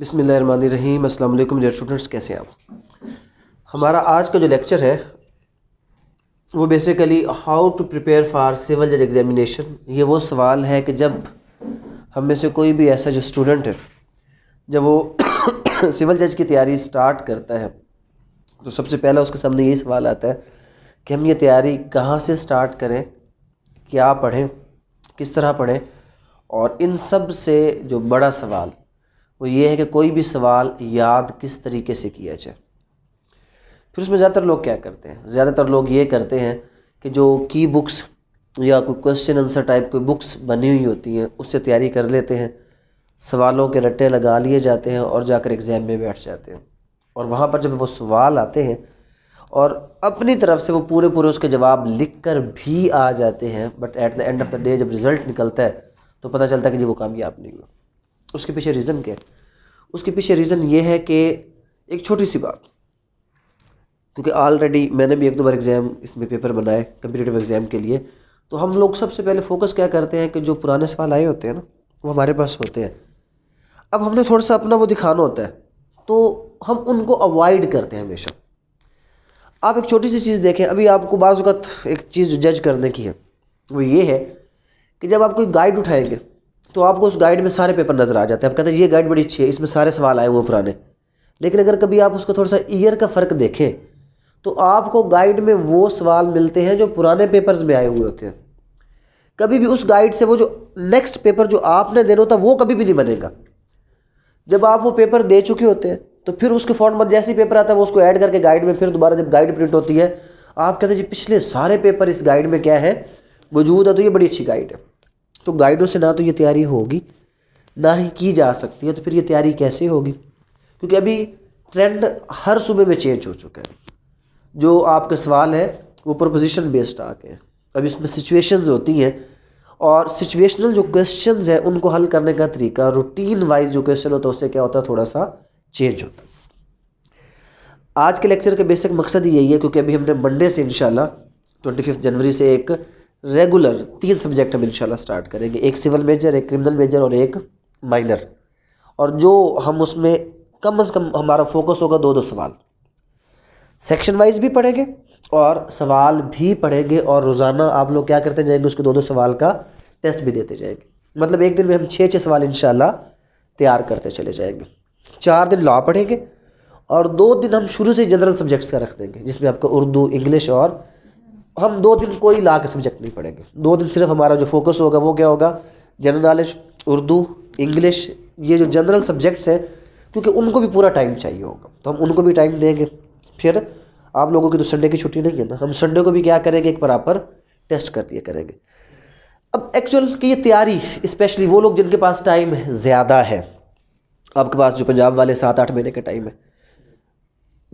बिसमीम अल्लाम dear students कैसे हैं आप हमारा आज का जो लेक्चर है वो basically how to prepare for civil जज एग्ज़ामिनेशन ये वो सवाल है कि जब हम में से कोई भी ऐसा जो स्टूडेंट है जब वो सिविल जज की तैयारी स्टार्ट करता है तो सबसे पहला उसके सामने यही सवाल आता है कि हम ये तैयारी कहाँ से स्टार्ट करें क्या पढ़ें किस तरह पढ़ें और इन सब से जो बड़ा सवाल वो ये है कि कोई भी सवाल याद किस तरीके से किया जाए फिर उसमें ज़्यादातर लोग क्या करते हैं ज़्यादातर लोग ये करते हैं कि जो की बुक्स या कोई क्वेश्चन आंसर टाइप कोई बुक्स बनी हुई होती हैं उससे तैयारी कर लेते हैं सवालों के रट्टे लगा लिए जाते हैं और जाकर एग्ज़ाम में बैठ जाते हैं और वहाँ पर जब वो सवाल आते हैं और अपनी तरफ से वो पूरे पूरे उसके जवाब लिख कर भी आ जाते हैं but at the end of the day जब रिज़ल्ट निकलता है तो पता चलता है कि जी वो कामयाब नहीं हुआ उसके पीछे रीज़न क्या है उसके पीछे रीज़न ये है कि एक छोटी सी बात क्योंकि ऑलरेडी मैंने भी एक दो बार एग्ज़ाम इसमें पेपर बनाए कम्पिटेटिव एग्ज़ाम के लिए तो हम लोग सबसे पहले फोकस क्या करते हैं कि जो पुराने सवाल आए होते हैं ना वो हमारे पास होते हैं अब हमने थोड़ा सा अपना वो दिखाना होता है तो हम उनको अवॉइड करते हैं हमेशा आप एक छोटी सी चीज़ देखें अभी आपको बाज़ एक चीज़ जज करने की है वो ये है कि जब आप कोई गाइड उठाएंगे तो आपको उस गाइड में सारे पेपर नज़र आ जाते हैं आप कहते हैं ये गाइड बड़ी अच्छी है इसमें सारे सवाल आए हुए पुराने लेकिन अगर कभी आप उसको थोड़ा सा ईयर का फ़र्क देखें तो आपको गाइड में वो सवाल मिलते हैं जो पुराने पेपर्स में आए हुए होते हैं कभी भी उस गाइड से वो जो नेक्स्ट पेपर जो आपने देना होता वो कभी भी नहीं बनेगा जब आप वो पेपर दे चुके होते हैं तो फिर उसके फॉर्म में जैसे ही पेपर आता है वो उसको ऐड करके गाइड में फिर दोबारा जब गाइड प्रिंट होती है आप कहते हैं जी पिछले सारे पेपर इस गाइड में क्या है मौजूद है तो ये बड़ी अच्छी गाइड है तो गाइडों से ना तो ये तैयारी होगी ना ही की जा सकती है तो फिर ये तैयारी कैसे होगी क्योंकि अभी ट्रेंड हर सुबह में चेंज हो चुका है जो आपका सवाल है वो प्रोपोजिशन बेस्ड आ गए अब इसमें सिचुएशंस होती हैं और सिचुएशनल जो क्वेश्चन हैं उनको हल करने का तरीका रूटीन वाइज जो क्वेश्चन होता है उससे क्या होता है थोड़ा सा चेंज होता है आज के लेक्चर का बेसिक मकसद यही है क्योंकि अभी हमने मंडे से इन ट्वेंटी फिफ्थ जनवरी से एक रेगुलर तीन सब्जेक्ट हम इंशाल्लाह स्टार्ट करेंगे एक सिविल मेजर एक क्रिमिनल मेजर और एक माइनर और जो हम उसमें कम अज़ कम हमारा फोकस होगा दो दो सवाल सेक्शन वाइज भी पढ़ेंगे और सवाल भी पढ़ेंगे और रोज़ाना आप लोग क्या करते जाएंगे उसके दो दो सवाल का टेस्ट भी देते जाएंगे मतलब एक दिन में हम छः छः सवाल इन तैयार करते चले जाएंगे चार दिन लॉ पढ़ेंगे और दो दिन हम शुरू से जनरल सब्जेक्ट्स का रख देंगे जिसमें आपका उर्दू इंग्लिश और हम दो दिन कोई ला के सब्जेक्ट नहीं पढ़ेंगे दो दिन सिर्फ हमारा जो फोकस होगा वो क्या होगा जनरल नॉलेज उर्दू इंग्लिश ये जो जनरल सब्जेक्ट्स हैं क्योंकि उनको भी पूरा टाइम चाहिए होगा तो हम उनको भी टाइम देंगे फिर आप लोगों की तो संडे की छुट्टी नहीं है ना हम संडे को भी क्या करेंगे एक बराबर टेस्ट कर दिया करेंगे अब एक्चुअल की ये तैयारी स्पेशली वो लोग जिनके पास टाइम ज़्यादा है आपके पास जो पंजाब वाले सात आठ महीने का टाइम है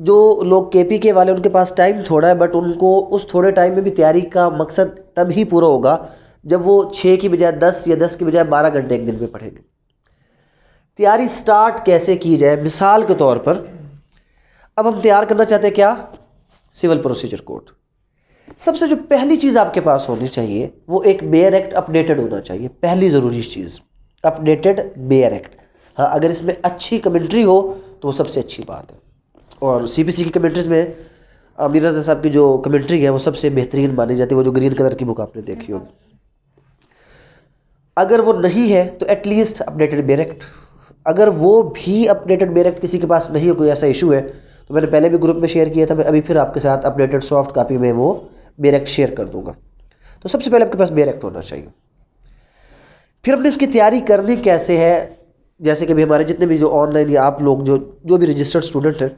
जो लोग के पी के वाले उनके पास टाइम थोड़ा है बट उनको उस थोड़े टाइम में भी तैयारी का मकसद तभी पूरा होगा जब वो छः की बजाय दस या दस की बजाय बारह घंटे एक दिन में पढ़ेंगे तैयारी स्टार्ट कैसे की जाए मिसाल के तौर पर अब हम तैयार करना चाहते हैं क्या सिविल प्रोसीजर कोड सबसे जो पहली चीज़ आपके पास होनी चाहिए वो एक बेयर एक्ट अपडेटेड होना चाहिए पहली ज़रूरी चीज़ अपडेटेड बेयर एक्ट हाँ अगर इसमें अच्छी कमेंट्री हो तो वो सबसे अच्छी बात है और सी पी सी की कमेंट्रीज में आमिर रजा साहब की जो कमेंट्री है वो सबसे बेहतरीन मानी जाती है वो जो ग्रीन कलर की बुक आपने देखी होगी अगर वो नहीं है तो एटलीस्ट अपडेटेड बेरेक्ट अगर वो भी अपडेटेड बेरेक्ट किसी के पास नहीं हो कोई ऐसा इशू है तो मैंने पहले भी ग्रुप में शेयर किया था मैं अभी फिर आपके साथ अपडेटेड सॉफ्ट कापी में वो बेरेक्ट शेयर कर दूँगा तो सबसे पहले आपके पास बेरेक्ट होना चाहिए फिर हमने इसकी तैयारी करनी कैसे है जैसे कि भी हमारे जितने भी जो ऑनलाइन या आप लोग जो जो भी रजिस्टर्ड स्टूडेंट हैं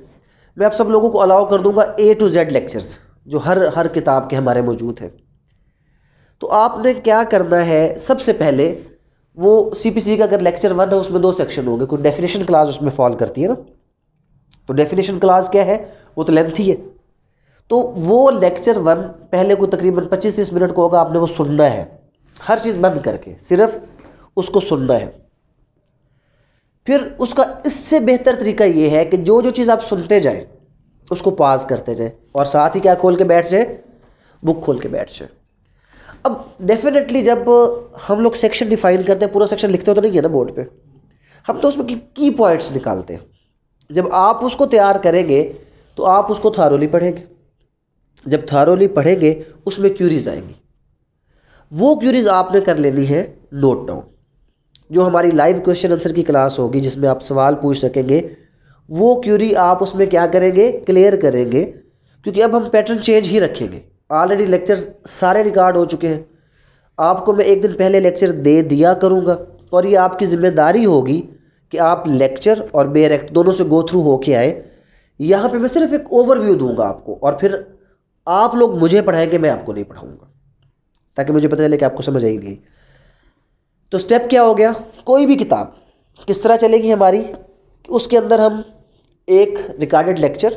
मैं आप सब लोगों को अलाउ कर दूंगा ए टू जेड लेक्चर्स जो हर हर किताब के हमारे मौजूद हैं तो आपने क्या करना है सबसे पहले वो सी का अगर लेक्चर वन है उसमें दो सेक्शन होंगे कोई डेफिनेशन क्लास उसमें फॉल करती है ना तो डेफिनेशन क्लास क्या है वो तो लेंथी है तो वो लेक्चर वन पहले को तकरीबन 25 तीस मिनट को होगा आपने वो सुनना है हर चीज़ बंद करके सिर्फ उसको सुनना है फिर उसका इससे बेहतर तरीका ये है कि जो जो चीज़ आप सुनते जाए उसको पाज करते जाए और साथ ही क्या खोल के बैठ जाए बुक खोल के बैठ जाए अब डेफिनेटली जब हम लोग सेक्शन डिफाइन करते हैं पूरा सेक्शन लिखते हो तो नहीं है ना बोर्ड पे हम तो उसमें की, की पॉइंट्स निकालते हैं जब आप उसको तैयार करेंगे तो आप उसको थारोली पढ़ेंगे जब थारोली पढ़ेंगे उसमें क्यूरीज आएंगी वो क्यूरीज आपने कर लेनी है नोट डाउन जो हमारी लाइव क्वेश्चन आंसर की क्लास होगी जिसमें आप सवाल पूछ सकेंगे वो क्यूरी आप उसमें क्या करेंगे क्लियर करेंगे क्योंकि अब हम पैटर्न चेंज ही रखेंगे ऑलरेडी लेक्चर सारे रिकॉर्ड हो चुके हैं आपको मैं एक दिन पहले लेक्चर दे दिया करूँगा और ये आपकी ज़िम्मेदारी होगी कि आप लेक्चर और बेयर एक्ट दोनों से गो थ्रू होके आए यहाँ पे मैं सिर्फ एक ओवरव्यू दूंगा आपको और फिर आप लोग मुझे पढ़ाएंगे मैं आपको नहीं पढ़ाऊँगा ताकि मुझे पता चले कि आपको समझ आई नहीं तो स्टेप क्या हो गया कोई भी किताब किस तरह चलेगी हमारी उसके अंदर हम एक रिकॉर्डेड लेक्चर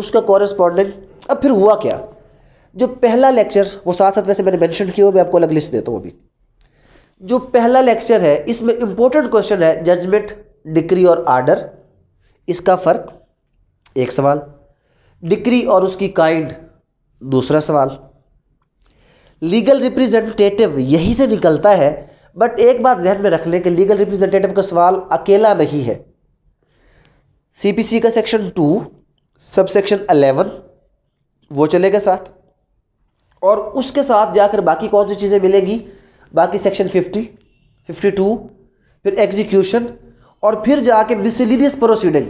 उसका कॉरेस्पॉन्डिंग अब फिर हुआ क्या जो पहला लेक्चर वो साथ साथ वैसे मैंने मेंशन किया हो मैं आपको अलग लिस्ट देता हूँ अभी जो पहला लेक्चर है इसमें इम्पोर्टेंट क्वेश्चन है जजमेंट डिक्री और आर्डर इसका फ़र्क एक सवाल डिक्री और उसकी काइंड दूसरा सवाल लीगल रिप्रेजेंटेटिव यही से निकलता है बट एक बात जहन में रख लें कि लीगल रिप्रेजेंटेटिव का सवाल अकेला नहीं है सीपीसी का section two sub section eleven वो चलेगा साथ और उसके साथ जाकर बाकी कौन सी चीज़ें मिलेंगी बाकी सेक्शन फिफ्टी फिफ्टी टू फिर एग्जीक्यूशन और फिर जाके मिसलिनियस प्रोसीडिंग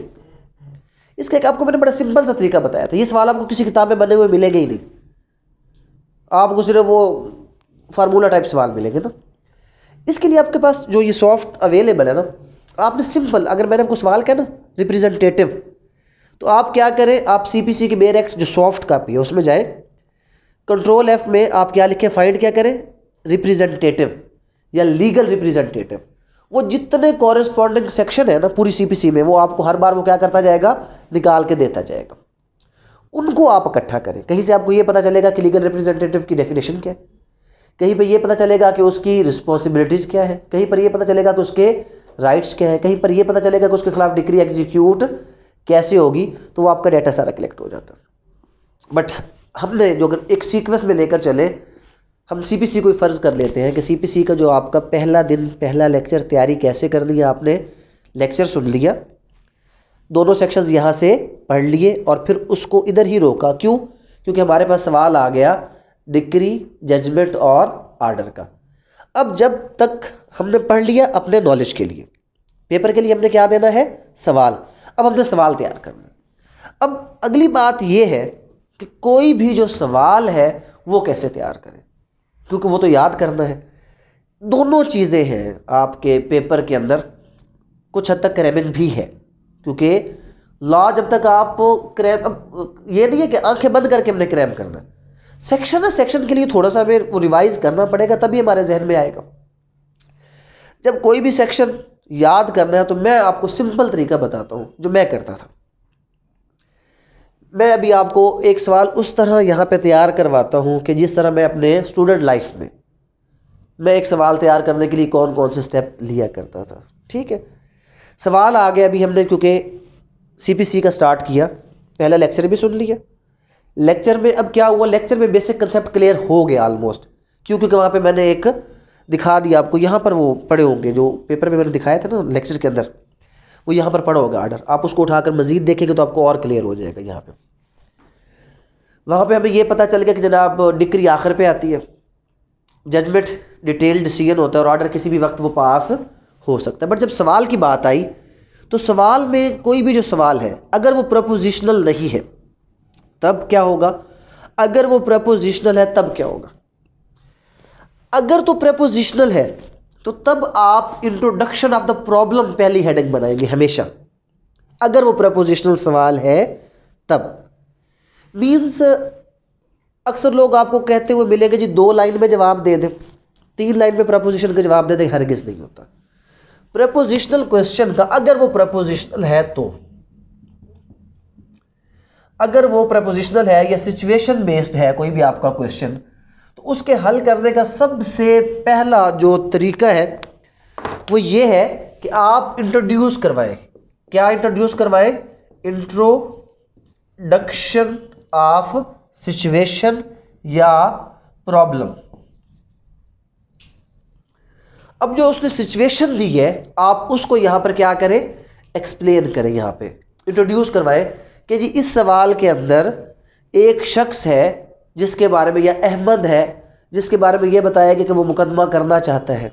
इसका एक आपको मैंने बड़ा सिंपल सा तरीका बताया था ये सवाल आपको किसी किताब में बने हुए मिलेंगे ही नहीं आपको सिर्फ वो फार्मूला टाइप सवाल मिलेंगे ना इसके लिए आपके पास जो ये सॉफ्ट अवेलेबल है ना आपने सिंपल अगर मैंने आपको सवाल किया ना रिप्रेजेंटेटिव तो आप क्या करें आप सी के बेर एक्ट जो सॉफ्ट कापी है उसमें जाए कंट्रोल एफ में आप क्या लिखें फाइंड क्या करें रिप्रेजेंटेटिव या लीगल रिप्रेजेंटेटिव वो जितने कॉरेस्पॉन्डिंग सेक्शन है ना पूरी सी में वो आपको हर बार वो क्या करता जाएगा निकाल के देता जाएगा उनको आप इकट्ठा करें कहीं से आपको ये पता चलेगा कि लीगल रिप्रेजेंटेटिव की डेफिनेशन क्या है कहीं पर यह पता चलेगा कि उसकी रिस्पॉन्सिबिलिटीज़ क्या है कहीं पर यह पता चलेगा कि उसके राइट्स क्या है कहीं पर यह पता चलेगा कि उसके खिलाफ डिग्री एग्जीक्यूट कैसे होगी तो वो आपका डाटा सारा कलेक्ट हो जाता बट हमने जो अगर एक सीक्वेंस में लेकर चले हम सी पी सी को फ़र्ज़ कर लेते हैं कि सी पी सी का जो आपका पहला दिन पहला लेक्चर तैयारी कैसे कर दिया आपने लेक्चर सुन लिया दोनों सेक्शंस यहाँ से पढ़ लिए और फिर उसको इधर ही रोका क्यों क्योंकि हमारे पास सवाल आ गया डिक्री जजमेंट और आर्डर का अब जब तक हमने पढ़ लिया अपने नॉलेज के लिए पेपर के लिए हमने क्या देना है सवाल अब हमने सवाल तैयार करना अब अगली बात यह है कि कोई भी जो सवाल है वो कैसे तैयार करें क्योंकि वो तो याद करना है दोनों चीज़ें हैं आपके पेपर के अंदर कुछ हद तक क्रैमिंग भी है क्योंकि लॉ जब तक आप क्रैम अब ये नहीं है कि आंखें बंद करके हमने क्रैम करना सेक्शन है सेक्शन के लिए थोड़ा सा फिर वो रिवाइज करना पड़ेगा तभी हमारे जहन में आएगा जब कोई भी सेक्शन याद करना है तो मैं आपको सिंपल तरीका बताता हूँ जो मैं करता था मैं अभी आपको एक सवाल उस तरह यहाँ पे तैयार करवाता हूँ कि जिस तरह मैं अपने स्टूडेंट लाइफ में मैं एक सवाल तैयार करने के लिए कौन कौन से स्टेप लिया करता था ठीक है सवाल आ गया अभी हमने क्योंकि सी का स्टार्ट किया पहला लेक्चर भी सुन लिया लेक्चर में अब क्या हुआ लेक्चर में बेसिक कंसेप्ट क्लियर हो गया ऑलमोस्ट क्यों क्योंकि वहाँ पे मैंने एक दिखा दिया आपको यहाँ पर वो पढ़े होंगे जो पेपर में मैंने दिखाया था ना लेक्चर के अंदर वो यहाँ पर पढ़ा होगा आर्डर आप उसको उठाकर मजीद देखेंगे तो आपको और क्लियर हो जाएगा यहाँ पर वहाँ पर हमें ये पता चल गया कि जनाब डिक्री आखिर पर आती है जजमेंट डिटेल डिसीजन होता है और ऑर्डर किसी भी वक्त वो पास हो सकता है बट जब सवाल की बात आई तो सवाल में कोई भी जो सवाल है अगर वो प्रपोजिशनल नहीं है तब क्या होगा अगर वो प्रपोजिशनल है तब क्या होगा अगर तो प्रपोजिशनल है तो तब आप इंट्रोडक्शन ऑफ द प्रॉब्लम पहली हेडिंग बनाएंगे हमेशा अगर वो प्रपोजिशनल सवाल है तब मीन्स अक्सर लोग आपको कहते हुए मिलेंगे जी दो लाइन में जवाब दे दें तीन लाइन में प्रपोजिशन का जवाब दे दें किस नहीं होता प्रपोजिशनल क्वेश्चन का अगर वो प्रपोजिशनल है तो अगर वो प्रपोजिशनल है या सिचुएशन बेस्ड है कोई भी आपका क्वेश्चन तो उसके हल करने का सबसे पहला जो तरीका है वो ये है कि आप इंट्रोड्यूस करवाएं क्या इंट्रोड्यूस करवाएं इंट्रोडक्शन ऑफ सिचुएशन या प्रॉब्लम अब जो उसने सिचुएशन दी है आप उसको यहां पर क्या करें एक्सप्लेन करें यहां पे इंट्रोड्यूस करवाएं कि जी इस सवाल के अंदर एक शख्स है जिसके बारे में या अहमद है जिसके बारे में यह बताया गया कि वो मुकदमा करना चाहता है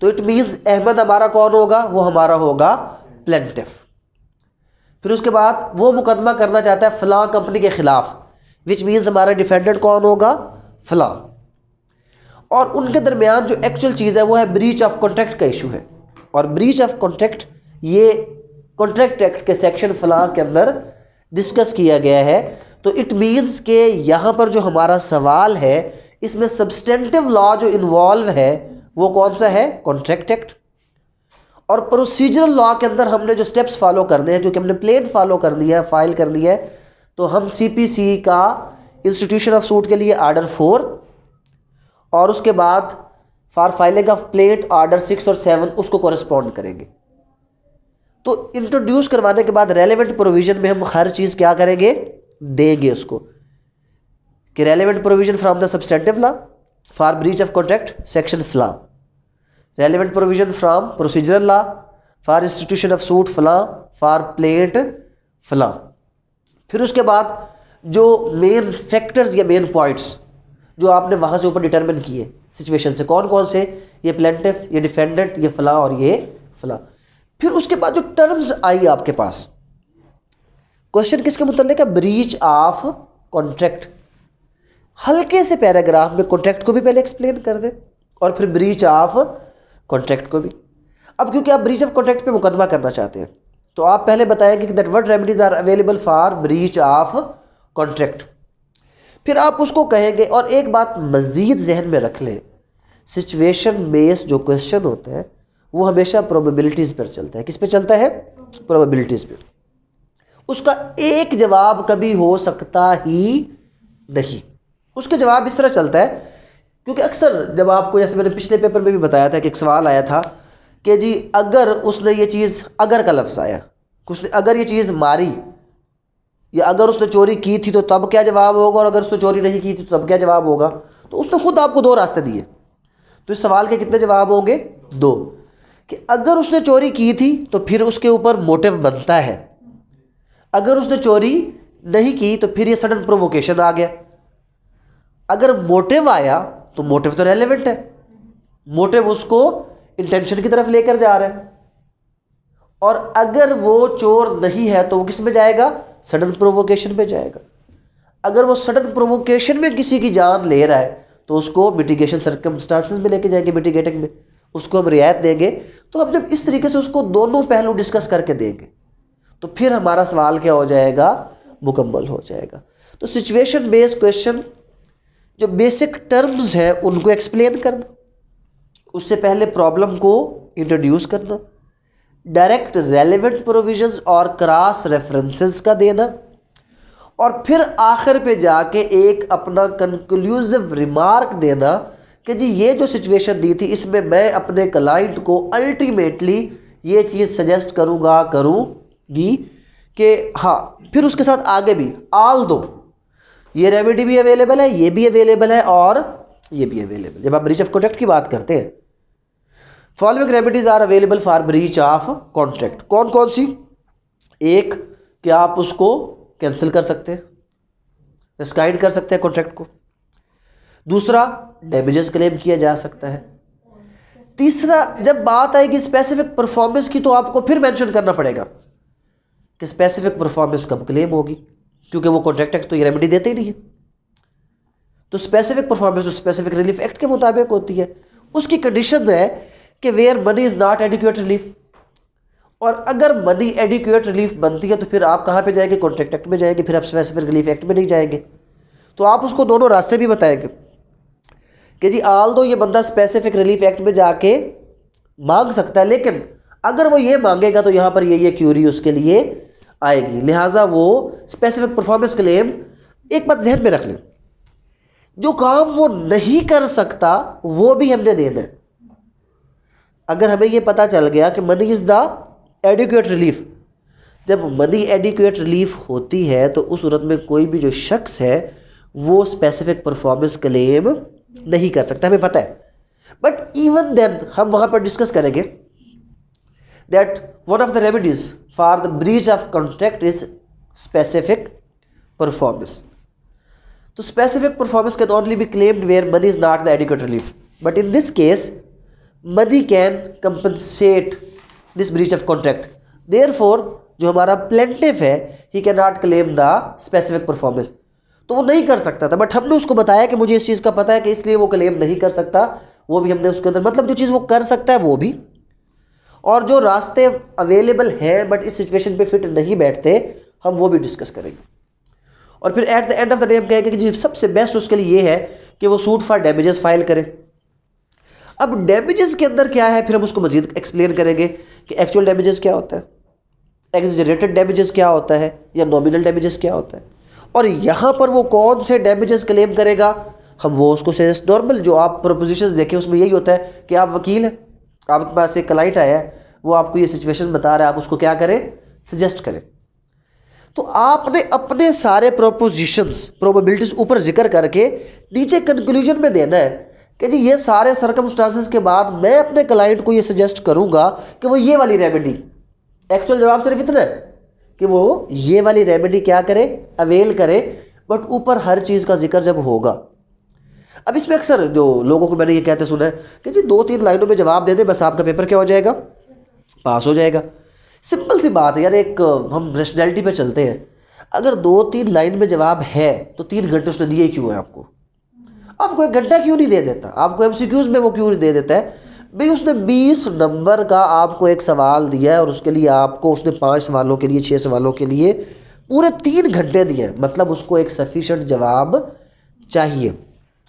तो इट मीन्स अहमद हमारा कौन होगा वो हमारा होगा प्लेंटिफ फिर उसके बाद वो मुकदमा करना चाहता है फ़लाँ कंपनी के ख़िलाफ़ विच मीन्स हमारा डिफेंडेंट कौन होगा फ़लाँ और उनके दरमियान जो एक्चुअल चीज़ है वो है ब्रीच ऑफ कॉन्ट्रैक्ट का इशू है और ब्रीच ऑफ कॉन्ट्रैक्ट ये कॉन्ट्रैक्ट एक्ट के सेक्शन फ़लाँ के अंदर डिस्कस किया गया है तो इट मीन्स के यहाँ पर जो हमारा सवाल है इसमें सब्सटेंटिव लॉ जो इन्वॉल्व है वो कौन सा है कॉन्ट्रैक्ट एक्ट और प्रोसीजरल लॉ के अंदर हमने जो स्टेप्स फॉलो करने हैं क्योंकि हमने प्लेन फॉलो कर है फाइल कर है तो हम सीपीसी का इंस्टीट्यूशन ऑफ सूट के लिए आर्डर फोर और उसके बाद for filing of plaint order six और सेवन उसको कॉरेस्पॉन्ड करेंगे तो इंट्रोड्यूस करवाने के बाद रेलेवेंट प्रोविजन में हम हर चीज़ क्या करेंगे देंगे उसको कि relevant provision from the substantive law for breach of contract section फ्ला relevant provision from procedural law for institution of suit फ्ला फॉर प्लेट फ्ला फिर उसके बाद जो मेन फैक्टर्स या मेन पॉइंट्स जो आपने वहाँ से ऊपर डिटर्मिन किए सिचुएशन से कौन कौन से ये प्लेंटिफ ये डिफेंडेंट ये फला और ये फला फिर उसके बाद जो टर्म्स आई आपके पास क्वेश्चन किसके मुतलक है ब्रीच ऑफ कॉन्ट्रैक्ट हल्के से पैराग्राफ में कॉन्ट्रैक्ट को भी पहले एक्सप्लेन कर दे और फिर ब्रीच ऑफ कॉन्ट्रैक्ट को भी अब क्योंकि आप ब्रीच ऑफ कॉन्ट्रैक्ट पे मुकदमा करना चाहते हैं तो आप पहले बताएंगे कि that what remedies are available for breach of contract फिर आप उसको कहेंगे और एक बात मज़ीद जहन में रख लें सिचुएशन बेस्ड जो क्वेश्चन होते हैं वो हमेशा प्रोबेबिलिटीज़ पर चलता है किस पे चलता है प्रोबेबिलिटीज़ पे उसका एक जवाब कभी हो सकता ही नहीं उसके जवाब इस तरह चलता है क्योंकि अक्सर जब आपको जैसे मैंने पिछले पेपर में भी बताया था कि एक सवाल आया था कि जी अगर उसने ये चीज़ अगर का लफ्ज़ आया उसने अगर ये चीज़ मारी या अगर उसने चोरी की थी तो तब क्या जवाब होगा और अगर उसने चोरी नहीं की थी तो तब क्या जवाब होगा तो उसने खुद आपको दो रास्ते दिए तो इस सवाल के कितने जवाब होंगे दो कि अगर उसने चोरी की थी तो फिर उसके ऊपर मोटिव बनता है अगर उसने चोरी नहीं की तो फिर ये सडन प्रोवोकेशन आ गया अगर मोटिव आया तो मोटिव तो रेलिवेंट है मोटिव उसको इंटेंशन की तरफ लेकर जा रहा है और अगर वो चोर नहीं है तो वो किस में जाएगा सडन प्रोवोकेशन में जाएगा अगर वो सडन प्रोवोकेशन में किसी की जान ले रहा है तो उसको मिटिगेशन सर्कमस्टांसिस में लेके जाएंगे मिटिगेटिंग में उसको हम रियायत देंगे तो अब जब इस तरीके से उसको दोनों पहलू डिस्कस करके देंगे तो फिर हमारा सवाल क्या हो जाएगा मुकम्मल हो जाएगा तो सिचुएशन बेस्ड क्वेश्चन जो बेसिक टर्म्स हैं उनको एक्सप्लेन करना उससे पहले प्रॉब्लम को इंट्रोड्यूस करना डायरेक्ट रेलिवेंट प्रोविजंस और क्रॉस रेफरेंसेस का देना और फिर आखिर पे जाके एक अपना कंक्लूसिव रिमार्क देना कि जी ये जो सिचुएशन दी थी इसमें मैं अपने क्लाइंट को अल्टीमेटली ये चीज़ सजेस्ट करूँगा करूँगी कि हाँ फिर उसके साथ आगे भी आल दो ये रेमेडी भी अवेलेबल है ये भी अवेलेबल है और ये भी अवेलेबल जब आप ब्रीच ऑफ कॉन्ट्रैक्ट की बात करते हैं following remedies are available for breach of contract कौन कौन सी एक कि आप उसको कैंसिल कर सकते हैं स्काइड कर सकते हैं कॉन्ट्रैक्ट को दूसरा डैमेजेस क्लेम किया जा सकता है तीसरा जब बात आएगी स्पेसिफिक परफॉर्मेंस की तो आपको फिर मेंशन करना पड़ेगा कि स्पेसिफिक परफॉर्मेंस कब क्लेम होगी क्योंकि वो कॉन्ट्रैक्ट एक्ट तो ये रेमेडी देते ही नहीं है तो स्पेसिफिक परफॉर्मेंस तो स्पेसिफिक रिलीफ एक्ट के मुताबिक होती है उसकी कंडीशन है कि where money is not adequate relief और अगर मनी एडिक्यूट रिलीफ बनती है तो फिर आप कहाँ पर जाएंगे कॉन्ट्रैक्ट एक्ट में जाएंगे फिर आप स्पेसिफिक रिलीफ एक्ट में नहीं जाएंगे तो आप उसको दोनों रास्ते भी बताएंगे कि जी आल दो ये बंदा स्पेसिफिक रिलीफ एक्ट में जाके मांग सकता है लेकिन अगर वो ये मांगेगा तो यहाँ पर ये ये क्यूरी उसके लिए आएगी लिहाजा वो स्पेसिफिक परफॉर्मेंस क्लेम एक बात जहन में रख लें जो काम वो नहीं कर सकता वो भी हमने देना है अगर हमें ये पता चल गया कि money is the adequate relief जब मनी एडिक्यूट रिलीफ होती है तो उस सूरत में कोई भी जो शख्स है वो स्पेसिफिक परफॉर्मेंस क्लेम नहीं कर सकता हमें पता है बट इवन देन हम वहां पर डिस्कस करेंगे that one of the remedies for the breach of contract is specific performance तो specific performance can only be claimed where money is not the adequate relief but in this case money can compensate this breach of contract there जो हमारा plaintiff है he can not claim the specific performance तो वो नहीं कर सकता था but हमने उसको बताया कि मुझे इस चीज़ का पता है कि इसलिए वो क्लेम नहीं कर सकता वो भी हमने उसके अंदर मतलब जो चीज़ वो कर सकता है वो भी और जो रास्ते अवेलेबल हैं बट इस सिचुएशन पे फिट नहीं बैठते हम वो भी डिस्कस करेंगे और फिर at the end of the day हम कहेंगे कि जी सबसे बेस्ट उसके लिए ये है कि वो सूट फॉर डैमेजेस फाइल करे अब डैमेजेस के अंदर क्या है फिर हम उसको मजीद एक्सप्लेन करेंगे कि एक्चुअल डैमेजेस क्या होता है एग्जरेटेड डैमेजेस क्या होता है या नॉमिनल डैमेजेस क्या होता है और यहाँ पर वो कौन से डैमेजेस क्लेम करेगा हम वो उसको सजेस्ट नॉर्मल जो आप प्रपोजिशन देखें उसमें यही होता है कि आप वकील हैं आपके पास एक क्लाइंट आया है वो आपको ये सिचुएशन बता रहा है आप उसको क्या करें सजेस्ट करें तो आपने अपने सारे प्रोपोजिशंस प्रोबेबिलिटीज ऊपर जिक्र करके नीचे कंक्लूजन में देना है कि जी ये सारे सरकमस्टांसिस के बाद मैं अपने क्लाइंट को ये सजेस्ट करूँगा कि वो ये वाली रेमेडी एक्चुअल जवाब सिर्फ इतना है कि वो ये वाली रेमेडी क्या करे अवेल करे बट ऊपर हर चीज़ का जिक्र जब होगा अब इसमें अक्सर जो लोगों को मैंने ये कहते सुना है कि जी दो तीन लाइनों में जवाब दे दें बस आपका पेपर क्या हो जाएगा पास हो जाएगा सिंपल सी बात है यार एक हम रेशनैलिटी पे चलते हैं अगर दो तीन लाइन में जवाब है तो तीन घंटे उसने दिए क्यों है आपको आपको एक घंटा क्यों नहीं दे देता आपको एम में वो क्यों नहीं दे देता है भाई उसने 20 नंबर का आपको एक सवाल दिया है और उसके लिए आपको उसने पाँच सवालों के लिए छः सवालों के लिए पूरे तीन घंटे दिए मतलब उसको एक सफिशेंट जवाब चाहिए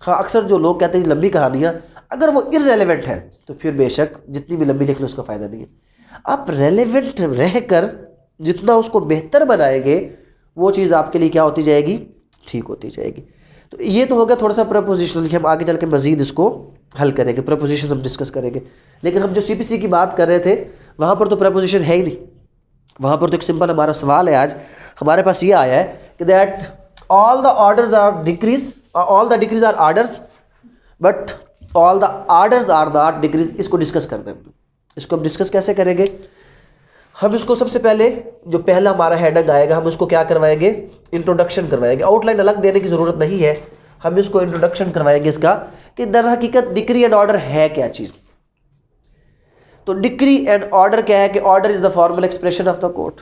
हाँ अक्सर जो लोग कहते हैं लंबी कहानियाँ अगर वो इरेलीवेंट है तो फिर बेशक जितनी भी लंबी लिख लो उसका फ़ायदा नहीं है आप रेलिवेंट रह कर जितना उसको बेहतर बनाएंगे वो चीज़ आपके लिए क्या होती जाएगी ठीक होती जाएगी तो ये तो हो गया थोड़ा सा प्रपोजिशन हम आगे चल के मजीद इसको हल करेंगे प्रपोजिशन हम डिस्कस करेंगे लेकिन हम जो सी की बात कर रहे थे वहाँ पर तो प्रपोजिशन है ही नहीं वहाँ पर तो एक सिंपल हमारा सवाल है आज हमारे पास ये आया है कि that all the orders are decrees all the decrees are orders but all the orders are the decrees इसको डिस्कस कर दें इसको हम डिस्कस कैसे करेंगे हम इसको सबसे पहले जो पहला हमारा हेडक आएगा हम उसको क्या करवाएंगे इंट्रोडक्शन करवाएंगे आउटलाइन अलग देने की ज़रूरत नहीं है हम इसको इंट्रोडक्शन करवाएंगे इसका कि दर हकीकत डिक्री एंड ऑर्डर है क्या चीज़ तो डिक्री एंड ऑर्डर क्या है कि order is the formal expression of the court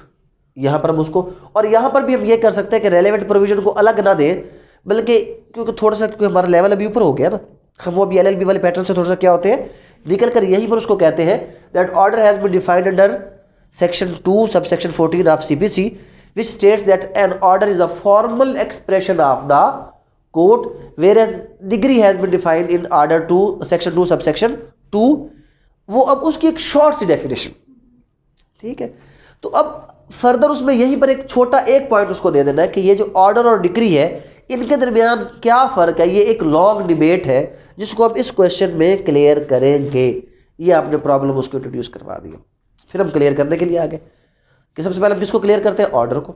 यहाँ पर हम उसको और यहाँ पर भी हम ये कर सकते हैं कि रेलिवेंट प्रोविजन को अलग ना दें बल्कि क्योंकि थोड़ा सा क्योंकि हमारा लेवल अभी ऊपर हो गया ना हम वो अभी एल वाले पैटर्न से थोड़ा सा क्या होते हैं निकल कर यहीं पर उसको कहते हैं that order has been defined under of C B C which state that an order is a formal expression of the court where as decree has been defined in order two section two sub section two वो अब उसकी एक short सी definition ठीक है तो अब further उसमें यहीं पर एक छोटा एक पॉइंट उसको दे देना है कि ये जो ऑर्डर और डिग्री है इनके दरमियान क्या फ़र्क है ये एक लॉन्ग डिबेट है जिसको हम इस क्वेश्चन में क्लियर करेंगे ये आपने प्रॉब्लम उसको इंट्रोड्यूस करवा दिया फिर हम क्लियर करने के लिए आ गए कि सबसे पहले हम किसको क्लियर करते हैं ऑर्डर को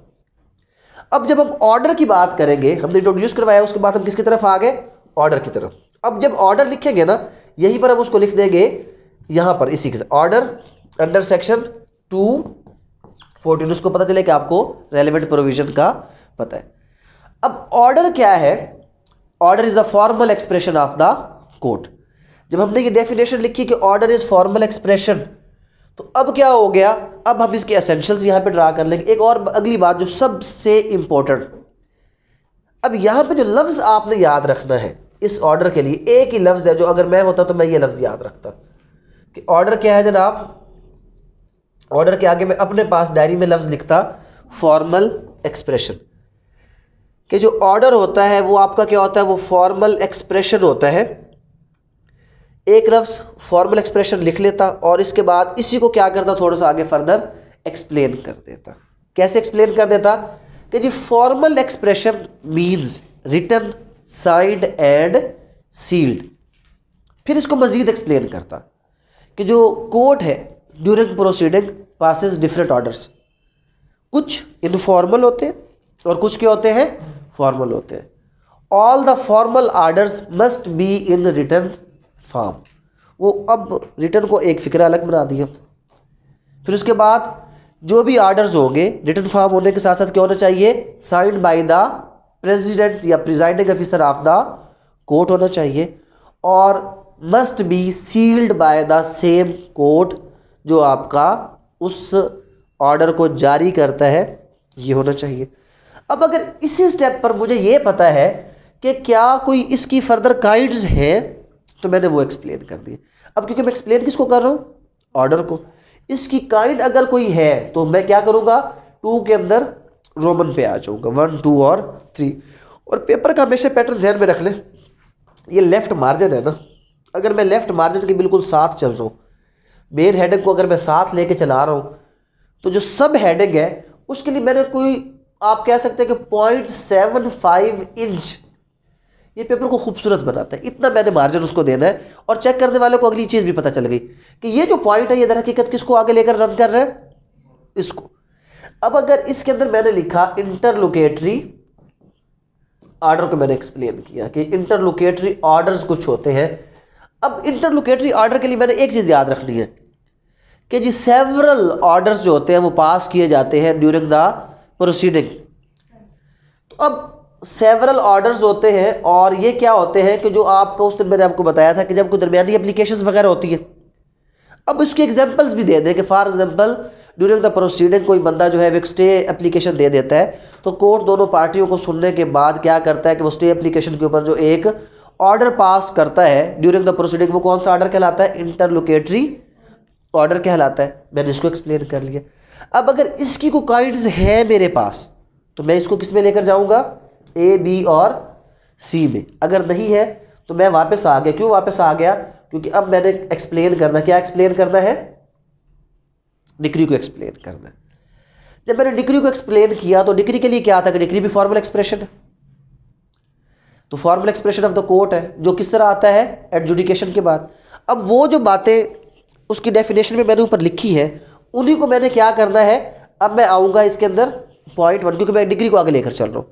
अब जब हम ऑर्डर की बात करेंगे हमने इंट्रोड्यूस करवाया उसके बाद हम किसकी तरफ आ गए ऑर्डर की तरफ अब जब ऑर्डर लिखेंगे ना यहीं पर हम उसको लिख देंगे यहाँ पर इसी के साथ order under section two fourteen उसको पता चले कि आपको रेलिवेंट प्रोविजन का पता है अब ऑर्डर क्या है order is a formal expression of the court जब हमने ये डेफिनेशन लिखी कि ऑर्डर इज़ फॉर्मल एक्सप्रेशन तो अब क्या हो गया अब हम इसके असेंशल्स यहाँ पे ड्रा कर लेंगे एक और अगली बात जो सबसे इम्पोर्टेंट अब यहाँ पे जो लफ्ज़ आपने याद रखना है इस ऑर्डर के लिए एक ही लफ्ज़ है जो अगर मैं होता तो मैं ये लफ्ज़ याद रखता कि ऑर्डर क्या है जनाब ऑर्डर के आगे मैं अपने पास डायरी में लफ्ज़ लिखता फॉर्मल एक्सप्रेशन कि जो ऑर्डर होता है वो आपका क्या होता है वो फॉर्मल एक्सप्रेशन होता है एक लफ्स फॉर्मल एक्सप्रेशन लिख लेता और इसके बाद इसी को क्या करता थोड़ा सा आगे फर्दर एक्सप्लेन कर देता कैसे एक्सप्लेन कर देता कि जी formal expression means written signed and sealed फिर इसको मज़ीद एक्सप्लेन करता कि जो कोर्ट है during proceeding passes different orders कुछ इनफॉर्मल होते हैं और कुछ क्या होते हैं फॉर्मल होते हैं all the formal orders must be in written form वो अब रिटर्न को एक फिक्र अलग बना दिया फिर उसके बाद जो भी आर्डर्स होंगे रिटर्न फार्म होने के साथ साथ क्या होना चाहिए साइंड बाई द प्रेजिडेंट या presiding officer of the court होना चाहिए और must be sealed by the same court जो आपका उस ऑर्डर को जारी करता है ये होना चाहिए अब अगर इसी स्टेप पर मुझे ये पता है कि क्या कोई इसकी फर्दर काइंड्स हैं तो मैंने वो एक्सप्लेन कर दिया अब क्योंकि मैं एक्सप्लेन किसको कर रहा हूँ ऑर्डर को इसकी काइंड अगर कोई है तो मैं क्या करूँगा टू के अंदर रोमन पे आ जाऊँगा वन टू और थ्री और पेपर का हमेशा पैटर्न जहन में रख लें ये लेफ़्ट मार्जिन है ना अगर मैं लेफ़्ट मार्जिन के बिल्कुल साथ चल रहा हूँ मेन हेडिंग को अगर मैं साथ लेके चला रहा हूँ तो जो सब हेडिंग है उसके लिए मैंने कोई आप कह सकते हैं कि पॉइंट सेवन फाइव इंच ये पेपर को खूबसूरत बनाता है इतना मैंने मार्जिन उसको देना है और चेक करने वाले को अगली चीज़ भी पता चल गई कि ये जो पॉइंट है ये दर हकीकत किसको आगे लेकर रन कर रहे हैं इसको अब अगर इसके अंदर मैंने लिखा इंटरलोकेटरी ऑर्डर को मैंने एक्सप्लेन किया कि इंटरलोकेटरी ऑर्डर्स कुछ होते हैं अब इंटरलोकेटरी ऑर्डर के लिए मैंने एक चीज़ याद रखनी है कि जी सेवरल ऑर्डर्स जो होते हैं वो पास किए जाते हैं ड्यूरिंग द प्रोसीडिंग तो अब सेवरल ऑर्डर्स होते हैं और ये क्या होते हैं कि जो आपका उस दिन मैंने आपको बताया था कि जब कोई दरमिया एप्लीकेशन वगैरह होती है अब उसके एग्जाम्पल्स भी दे दें कि for example during the proceeding कोई बंदा जो है एक स्टे अप्लीकेशन दे देता है तो कोर्ट दोनों पार्टियों को सुनने के बाद क्या करता है कि वो स्टे अप्लीकेशन के ऊपर जो एक ऑर्डर पास करता है ड्यूरिंग द प्रोसीडिंग वो कौन सा ऑर्डर कहलाता है इंटरलोकेटरी ऑर्डर कहलाता है मैंने इसको एक्सप्लेन कर लिया अब अगर इसकी को काइंड्स है मेरे पास तो मैं इसको किस में लेकर जाऊँगा ए बी और सी में अगर नहीं है तो मैं वापस आ गया क्यों वापस आ गया क्योंकि अब मैंने एक्सप्लेन करना क्या एक्सप्लेन करना है डिग्री को एक्सप्लेन करना जब मैंने डिग्री को एक्सप्लेन किया तो डिग्री के लिए क्या था कि डिग्री भी फॉर्मल एक्सप्रेशन है तो formal expression of the court है जो किस तरह आता है एडजुडिकेशन के बाद अब वो जो बातें उसकी डेफिनेशन में मैंने ऊपर लिखी है उन्हीं को मैंने क्या करना है अब मैं आऊँगा इसके अंदर पॉइंट वन क्योंकि मैं डिग्री को आगे लेकर चल रहा हूँ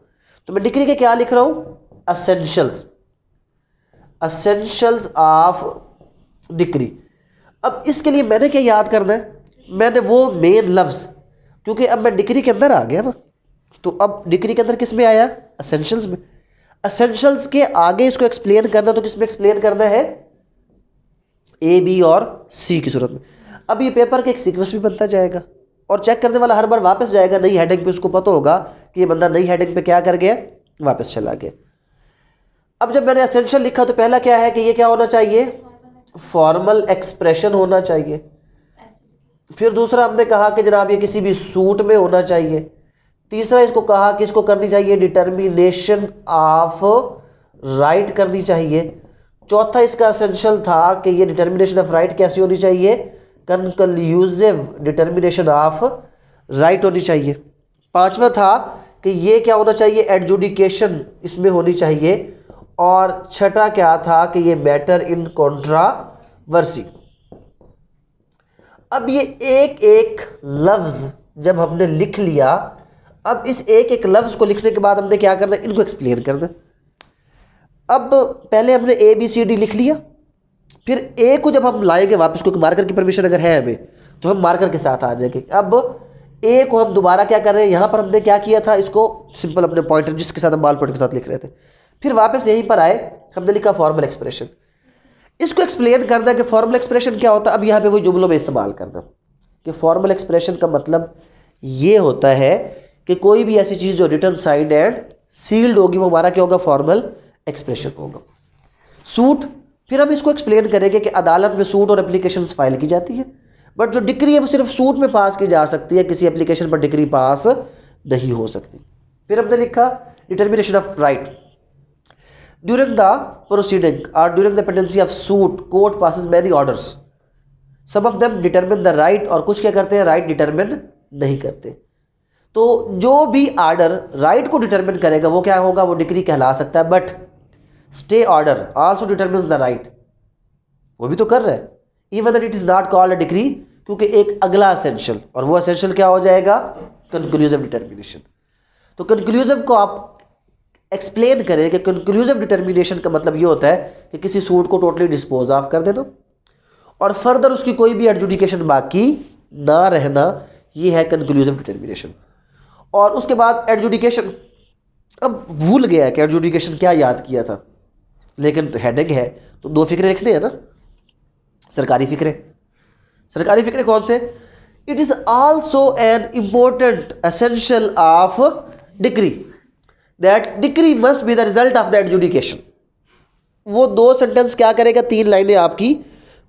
तो मैं डिग्री के क्या लिख रहा हूं असेंशल्स असेंशल्स ऑफ डिग्री अब इसके लिए मैंने क्या याद करना है मैंने वो मेन लफ्ज़ क्योंकि अब मैं डिग्री के अंदर आ गया ना तो अब डिग्री के अंदर किस में आया असेंशल्स में असेंशल्स के आगे इसको एक्सप्लेन करना तो किस में एक्सप्लेन करना है ए तो बी और सी की सूरत में अब ये पेपर का एक सीक्वेंस भी बनता जाएगा और चेक करने वाला हर बार वापस जाएगा नई हेडिंग पे उसको पता होगा कि ये बंदा नई हेडिंग पे क्या कर गया वापस चला गया अब जब मैंने असेंशियल लिखा तो पहला क्या है कि ये क्या होना चाहिए फॉर्मल एक्सप्रेशन होना चाहिए फिर दूसरा हमने कहा कि जनाब ये किसी भी सूट में होना चाहिए तीसरा इसको कहा कि इसको करनी चाहिए डिटर्मिनेशन ऑफ राइट करनी चाहिए चौथा इसका असेंशियल था कि ये डिटर्मिनेशन ऑफ राइट कैसी होनी चाहिए कंक्लूजिव डिटर्मिनेशन ऑफ राइट होनी चाहिए पांचवा था कि ये क्या होना चाहिए एडजुडिकेशन इसमें होनी चाहिए और छठा क्या था कि ये मैटर इन कॉन्ट्रावर्सी अब ये एक एक लफ्ज़ जब हमने लिख लिया अब इस एक एक लफ्ज़ को लिखने के बाद हमने क्या करना इनको एक्सप्लेन करना अब पहले हमने ए बी सी डी लिख लिया फिर ए को जब हम लाएंगे वापस क्योंकि मार्कर की परमिशन अगर है हमें तो हम मार्कर के साथ आ जाएंगे अब ए को हम दोबारा क्या कर रहे हैं यहाँ पर हमने क्या किया था इसको सिंपल अपने पॉइंटर जिसके साथ हम बाल पॉइंट के साथ लिख रहे थे फिर वापस यहीं पर आए हमने लिखा फॉर्मल एक्सप्रेशन इसको एक्सप्लेन करना कि फॉर्मल एक्सप्रेशन क्या होता है अब यहाँ पर वो जुमलों में इस्तेमाल करना कि फॉर्मल एक्सप्रेशन का मतलब ये होता है कि कोई भी ऐसी चीज़ जो रिटर्न साइड एंड सील्ड होगी वो हमारा क्या होगा फॉर्मल एक्सप्रेशन होगा सूट फिर हम इसको एक्सप्लेन करेंगे कि अदालत में सूट और एप्लीकेशन फाइल की जाती है बट जो डिग्री है वो सिर्फ सूट में पास की जा सकती है किसी एप्लीकेशन पर डिग्री पास नहीं हो सकती फिर हमने लिखा determination of right during the proceeding और during the pendency of suit court passes many orders some of them determine the right और कुछ क्या करते हैं राइट right डिटर्मिन नहीं करते तो जो भी आर्डर राइट right को डिटर्मिन करेगा वो क्या होगा वो डिग्री कहला सकता है but stay order also determine the right वो भी तो कर रहा है even that it is not called a decree क्योंकि एक अगला असेंशियल और वो असेंशियल क्या हो जाएगा कंक्लूजिव डिटर्मिनेशन तो कंक्लूजिव को आप एक्सप्लेन करें कि कंक्लूजिव डिटर्मिनेशन का मतलब ये होता है कि किसी सूट को टोटली डिस्पोज ऑफ कर दे दो और फर्दर उसकी कोई भी एडजुडिकेशन बाकी ना रहना ये है कंक्लूजिव डिटर्मिनेशन और उसके बाद एडजुडिकेशन अब भूल गया कि एडजुडिकेशन क्या याद किया था लेकिन हेडिंग है तो दो फिक्रे लिखते हैं ना सरकारी फिक्रे सरकारी फिक्रे कौन से it is also an important essential of decree that decree must be the result of the adjudication वो दो सेंटेंस क्या करेगा तीन लाइनें आपकी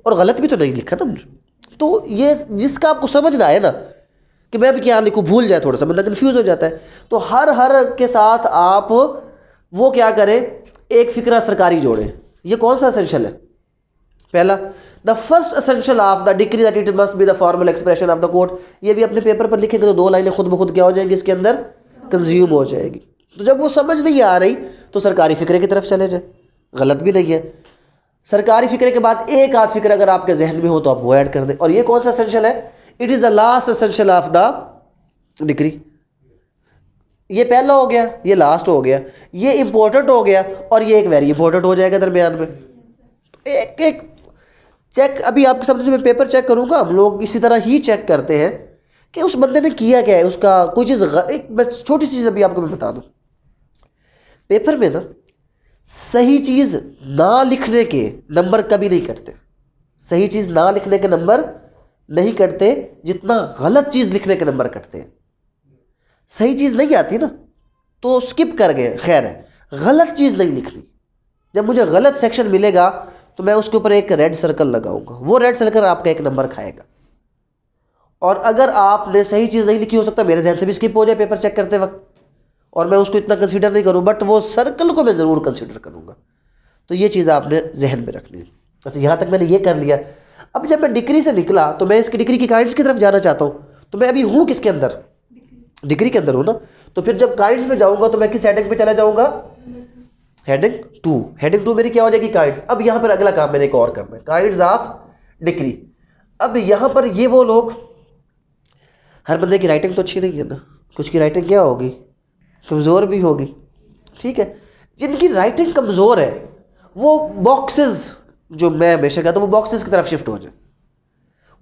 और गलत भी तो नहीं लिखा ना तो ये जिसका आपको समझना है ना कि मैं भी क्या लिखूँ भूल जाए थोड़ा सा मतलब कन्फ्यूज़ हो जाता है तो हर हर के साथ आप वो क्या करें एक फिक्रा सरकारी जोड़े ये कौन सा असेंशियल है पहला the first essential of the decree that it must be the formal expression of the court ये भी अपने पेपर पर लिखेंगे तो दो लाइनें खुद ब खुद क्या हो जाएंगी इसके अंदर कंज्यूम हो जाएगी तो जब वो समझ नहीं आ रही तो सरकारी फ़िक्रे की तरफ चले जाए गलत भी नहीं है सरकारी फ़िक्रे के बाद एक आध फिक्र अगर आपके जहन में हो तो आप वो ऐड कर दें और ये कौन सा असेंशियल है it is the last essential of the decree ये पहला हो गया ये लास्ट हो गया ये इम्पोर्टेंट हो गया और ये एक वेरी इंपॉर्टेंट हो जाएगा दरमियान में एक एक चेक अभी आपके सामने मैं पेपर चेक करूँगा हम लोग इसी तरह ही चेक करते हैं कि उस बंदे ने किया क्या है उसका कोई चीज़ एक बस छोटी सी चीज़ अभी आपको मैं बता दूँ पेपर में ना सही चीज़ ना लिखने के नंबर कभी नहीं कटते सही चीज़ ना लिखने के नंबर नहीं कटते जितना गलत चीज़ लिखने के नंबर कटते हैं सही चीज़ नहीं आती ना तो स्किप कर गए खैर है गलत चीज़ नहीं लिखनी जब मुझे गलत सेक्शन मिलेगा तो मैं उसके ऊपर एक रेड सर्कल लगाऊंगा वो रेड सर्कल आपका एक नंबर खाएगा और अगर आपने सही चीज़ नहीं लिखी हो सकता मेरे जहन से भी स्किप हो जाए पेपर चेक करते वक्त और मैं उसको इतना कंसिडर नहीं करूँ बट वो सर्कल को मैं ज़रूर कंसिडर करूँगा तो ये चीज़ आपने जहन में रखनी है अच्छा यहाँ तक मैंने ये कर लिया अब जब मैं डिग्री से निकला तो मैं इसकी डिग्री की काइंड्स की तरफ जाना चाहता हूँ तो मैं अभी हूँ किसके अंदर डिग्री के अंदर हो ना तो फिर जब काइट्स में जाऊंगा तो मैं किस हेडिंग पे चला जाऊंगा हेडिंग टू हेडिंग टू मेरी क्या हो जाएगी काइट्स अब यहाँ पर अगला काम मैंने एक और करना है काइट्स ऑफ डिग्री अब यहाँ पर ये वो लोग हर बंदे की राइटिंग तो अच्छी नहीं है ना कुछ की राइटिंग क्या होगी कमज़ोर भी होगी ठीक है जिनकी राइटिंग कमज़ोर है वो बॉक्सेस जो मैं हमेशा कहता हूँ वो बॉक्सेस की तरफ शिफ्ट हो जाए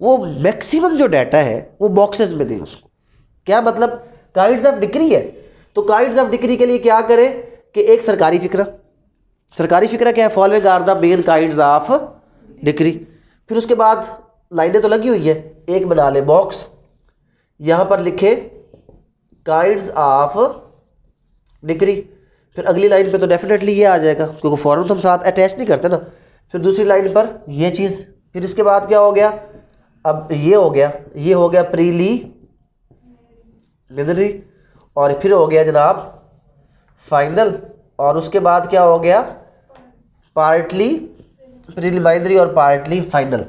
वो मैक्सिमम जो डाटा है वो बॉक्सेस में दें उसको क्या मतलब काइड्स ऑफ डिग्री है तो काइड्स ऑफ डिग्री के लिए क्या करें कि एक सरकारी फिक्र सरकारी फिक्र क्या है following are the main kinds of decree फिर उसके बाद लाइनें तो लगी हुई है एक बना ले बॉक्स यहाँ पर लिखे काइड्स ऑफ डिग्री फिर अगली लाइन पे तो डेफिनेटली ये आ जाएगा क्योंकि फॉरन तो हम साथ अटैच नहीं करते ना फिर दूसरी लाइन पर ये चीज़ फिर इसके बाद क्या हो गया अब ये हो गया ये हो गया प्रीली मिनरी और फिर हो गया जनाब फाइनल और उसके बाद क्या हो गया पार्टली प्रिलिमाइनरी और पार्टली फाइनल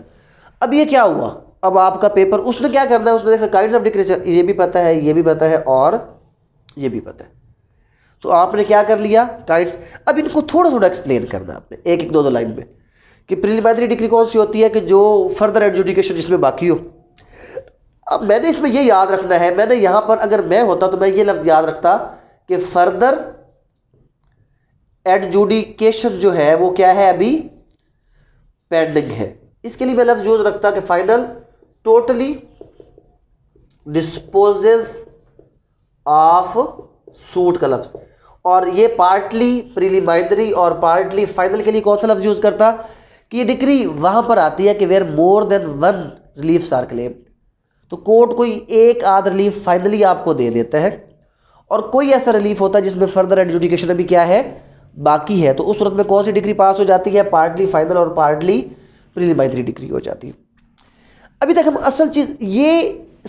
अब ये क्या हुआ अब आपका पेपर उसने क्या करना है उसने देखना काइंड ऑफ डिक्रेशन ये भी पता है ये भी पता है और ये भी पता है तो आपने क्या कर लिया काइंड्स अब इनको थोड़ा थोड़ा एक्सप्लेन करना आपने एक एक दो दो लाइन में कि प्रिलिमिनरी डिग्री कौन सी होती है कि जो फर्दर एडजुडिकेशन जिसमें बाकी हो अब मैंने इसमें यह याद रखना है मैंने यहां पर अगर मैं होता तो मैं ये लफ्ज़ याद रखता कि फर्दर एडजुडिकेशन जो है वो क्या है अभी पेंडिंग है इसके लिए मैं लफ्ज़ यूज़ रखता कि final totally disposes of suit का लफ्ज़ और ये पार्टली प्रीलिमाइंडरी और पार्टली फाइनल के लिए कौन सा लफ्ज़ यूज़ करता कि ये डिग्री वहाँ पर आती है कि where more than one reliefs are claimed तो कोर्ट कोई एक आध रिलीफ फाइनली आपको दे देता है और कोई ऐसा रिलीफ होता है जिसमें फर्दर एडजुडिकेशन अभी क्या है बाकी है तो उस सूरत में कौन सी डिग्री पास हो जाती है पार्टली फाइनल और पार्टली प्रिलिमाइनरी डिग्री हो जाती है अभी तक हम असल चीज़ ये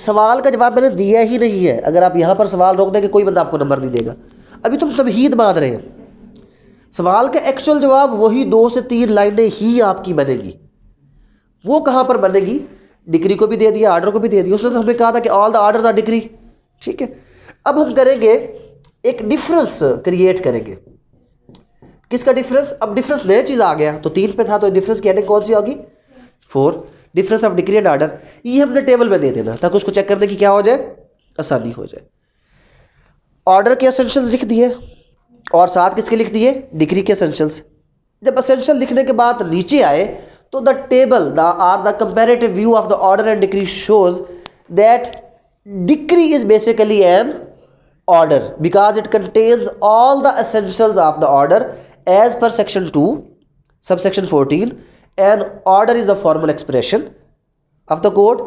सवाल का जवाब मैंने दिया ही नहीं है अगर आप यहाँ पर सवाल रोक दें कि कोई बंदा आपको नंबर नहीं देगा अभी तुम तबहीद बांध रहे हैं सवाल का एक्चुअल जवाब वही दो से तीन लाइनें ही आपकी बनेगी वो कहाँ पर बनेगी डिग्री को भी दे दिया आर्डर को भी दे दिया उसने तो हमें कहा था कि all the order are decree ठीक है अब हम करेंगे एक डिफरेंस क्रिएट करेंगे किसका डिफरेंस अब डिफरेंस नया चीज़ आ गया तो तीन पे था तो डिफरेंस की कौन सी होगी four difference of decree and order ये हमने टेबल में दे देना ताकि उसको चेक करने की क्या हो जाए आसानी हो जाए ऑर्डर के असेंशन लिख दिए और साथ किसके लिख दिए डिग्री के असेंशल्स जब असेंशल लिखने के बाद नीचे आए So the table the or the comparative view of the order and decree shows that decree is basically an order because it contains all the essentials of the order as per section 2 subsection 14 and order is a formal expression of the code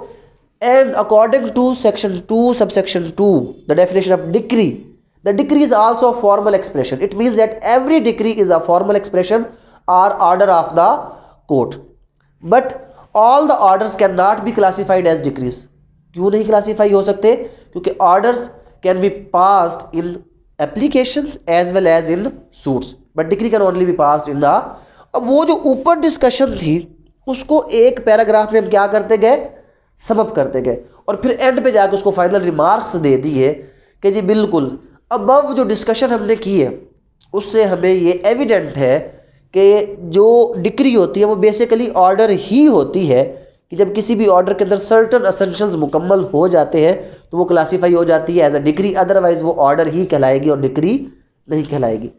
and according to section 2 subsection 2 the definition of decree the decree is also a formal expression it means that every decree is a formal expression or order of the court but all the orders can not be classified as decrees क्यों नहीं classify हो सकते क्योंकि orders can be passed in application as well as in suits but decree can only be passed in the अब वो जो ऊपर discussion थी उसको एक पैराग्राफ में हम क्या करते गए सबअप करते गए और फिर एंड पे जाकर उसको फाइनल रिमार्क्स दे दिए कि जी बिल्कुल अबव जो डिस्कशन हमने की है उससे हमें ये एविडेंट है कि जो डिक्री होती है वो बेसिकली ऑर्डर ही होती है कि जब किसी भी ऑर्डर के अंदर सर्टन असेंशल्स मुकम्मल हो जाते हैं तो वो क्लासीफाई हो जाती है एज अ डिक्री अदरवाइज़ वो ऑर्डर ही कहलाएगी और डिक्री नहीं कहलाएगी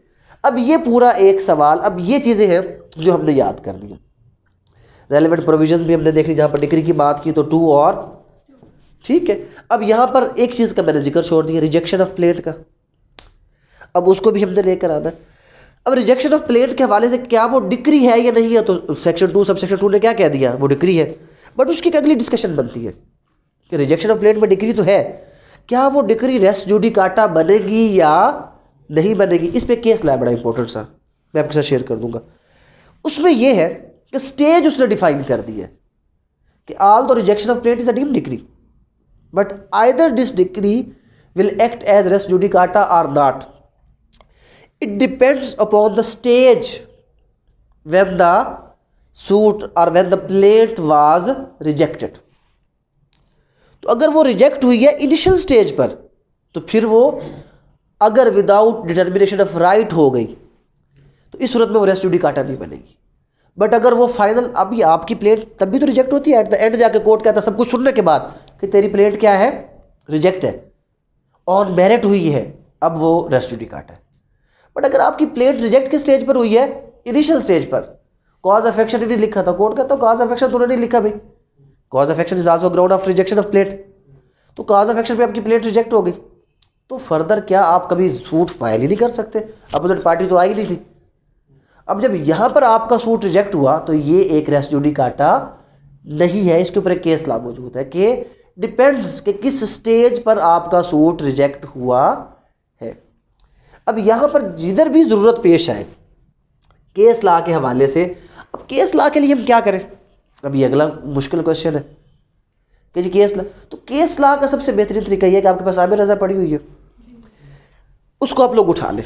अब ये पूरा एक सवाल अब ये चीज़ें हैं जो हमने याद कर दी रेलिवेंट प्रोविजन भी हमने देख ली जहाँ पर डिग्री की बात की तो टू और ठीक है अब यहाँ पर एक चीज़ का मैंने जिक्र छोड़ दिया रिजेक्शन ऑफ प्लेट का अब उसको भी हमने लेकर आना है अब रिजेक्शन ऑफ प्लेट के हवाले से क्या वो डिक्री है या नहीं है तो section two sub section two ने क्या कह दिया वो डिक्री है बट उसकी एक अगली डिस्कशन बनती है कि रिजेक्शन ऑफ प्लेट में डिक्री तो है क्या वो डिक्री रेस्ट जूडी काटा बनेगी या नहीं बनेगी इस पर केस लाया बड़ा इंपॉर्टेंट सा मैं आपके साथ शेयर कर दूंगा उसमें यह है कि स्टेज उसने डिफाइन कर दी है कि all the rejection of plaint is a deemed decree but either this decree will act as res judicata or not it depends upon the stage when the suit और when the plaint was rejected तो अगर वो reject हुई है initial stage पर तो फिर वो अगर विदाउट डिटर्मिनेशन ऑफ राइट हो गई तो इस सूरत में वो रेस्टूडी काटा नहीं बनेगी बट अगर वो फाइनल अभी आपकी प्लेट तब भी तो रिजेक्ट होती है एट द एंड जाके कोर्ट कहता है सब कुछ सुनने के बाद कि तेरी प्लेट क्या है रिजेक्ट है ऑन मेरिट हुई है अब वो रेस्टूडी काटा है बट अगर आपकी प्लेट रिजेक्ट किस स्टेज पर हुई है इनिशियल स्टेज पर कॉज अफेक्शन ही नहीं लिखा था कोर्ट का तो कॉज अफेक्शन तो नहीं लिखा भाई cause of action is also ground of rejection of plaint तो कॉज अफेक्शन पर आपकी प्लेट रिजेक्ट हो गई तो फर्दर क्या आप कभी सूट फाइल ही नहीं कर सकते अपोजिट पार्टी तो आई नहीं थी अब जब यहाँ पर आपका सूट रिजेक्ट हुआ तो ये एक रेस्टूडी काटा नहीं है इसके ऊपर एक केस ला मौजूद है कि डिपेंड्स कि किस स्टेज पर आपका सूट रिजेक्ट हुआ अब यहाँ पर जिधर भी ज़रूरत पेश आए केस ला के हवाले से अब केस ला के लिए हम क्या करें अब ये अगला मुश्किल क्वेश्चन है कि जी केस ला तो केस ला का सबसे बेहतरीन तरीका यह है कि आपके पास आबिर रजा पड़ी हुई है उसको आप लोग उठा लें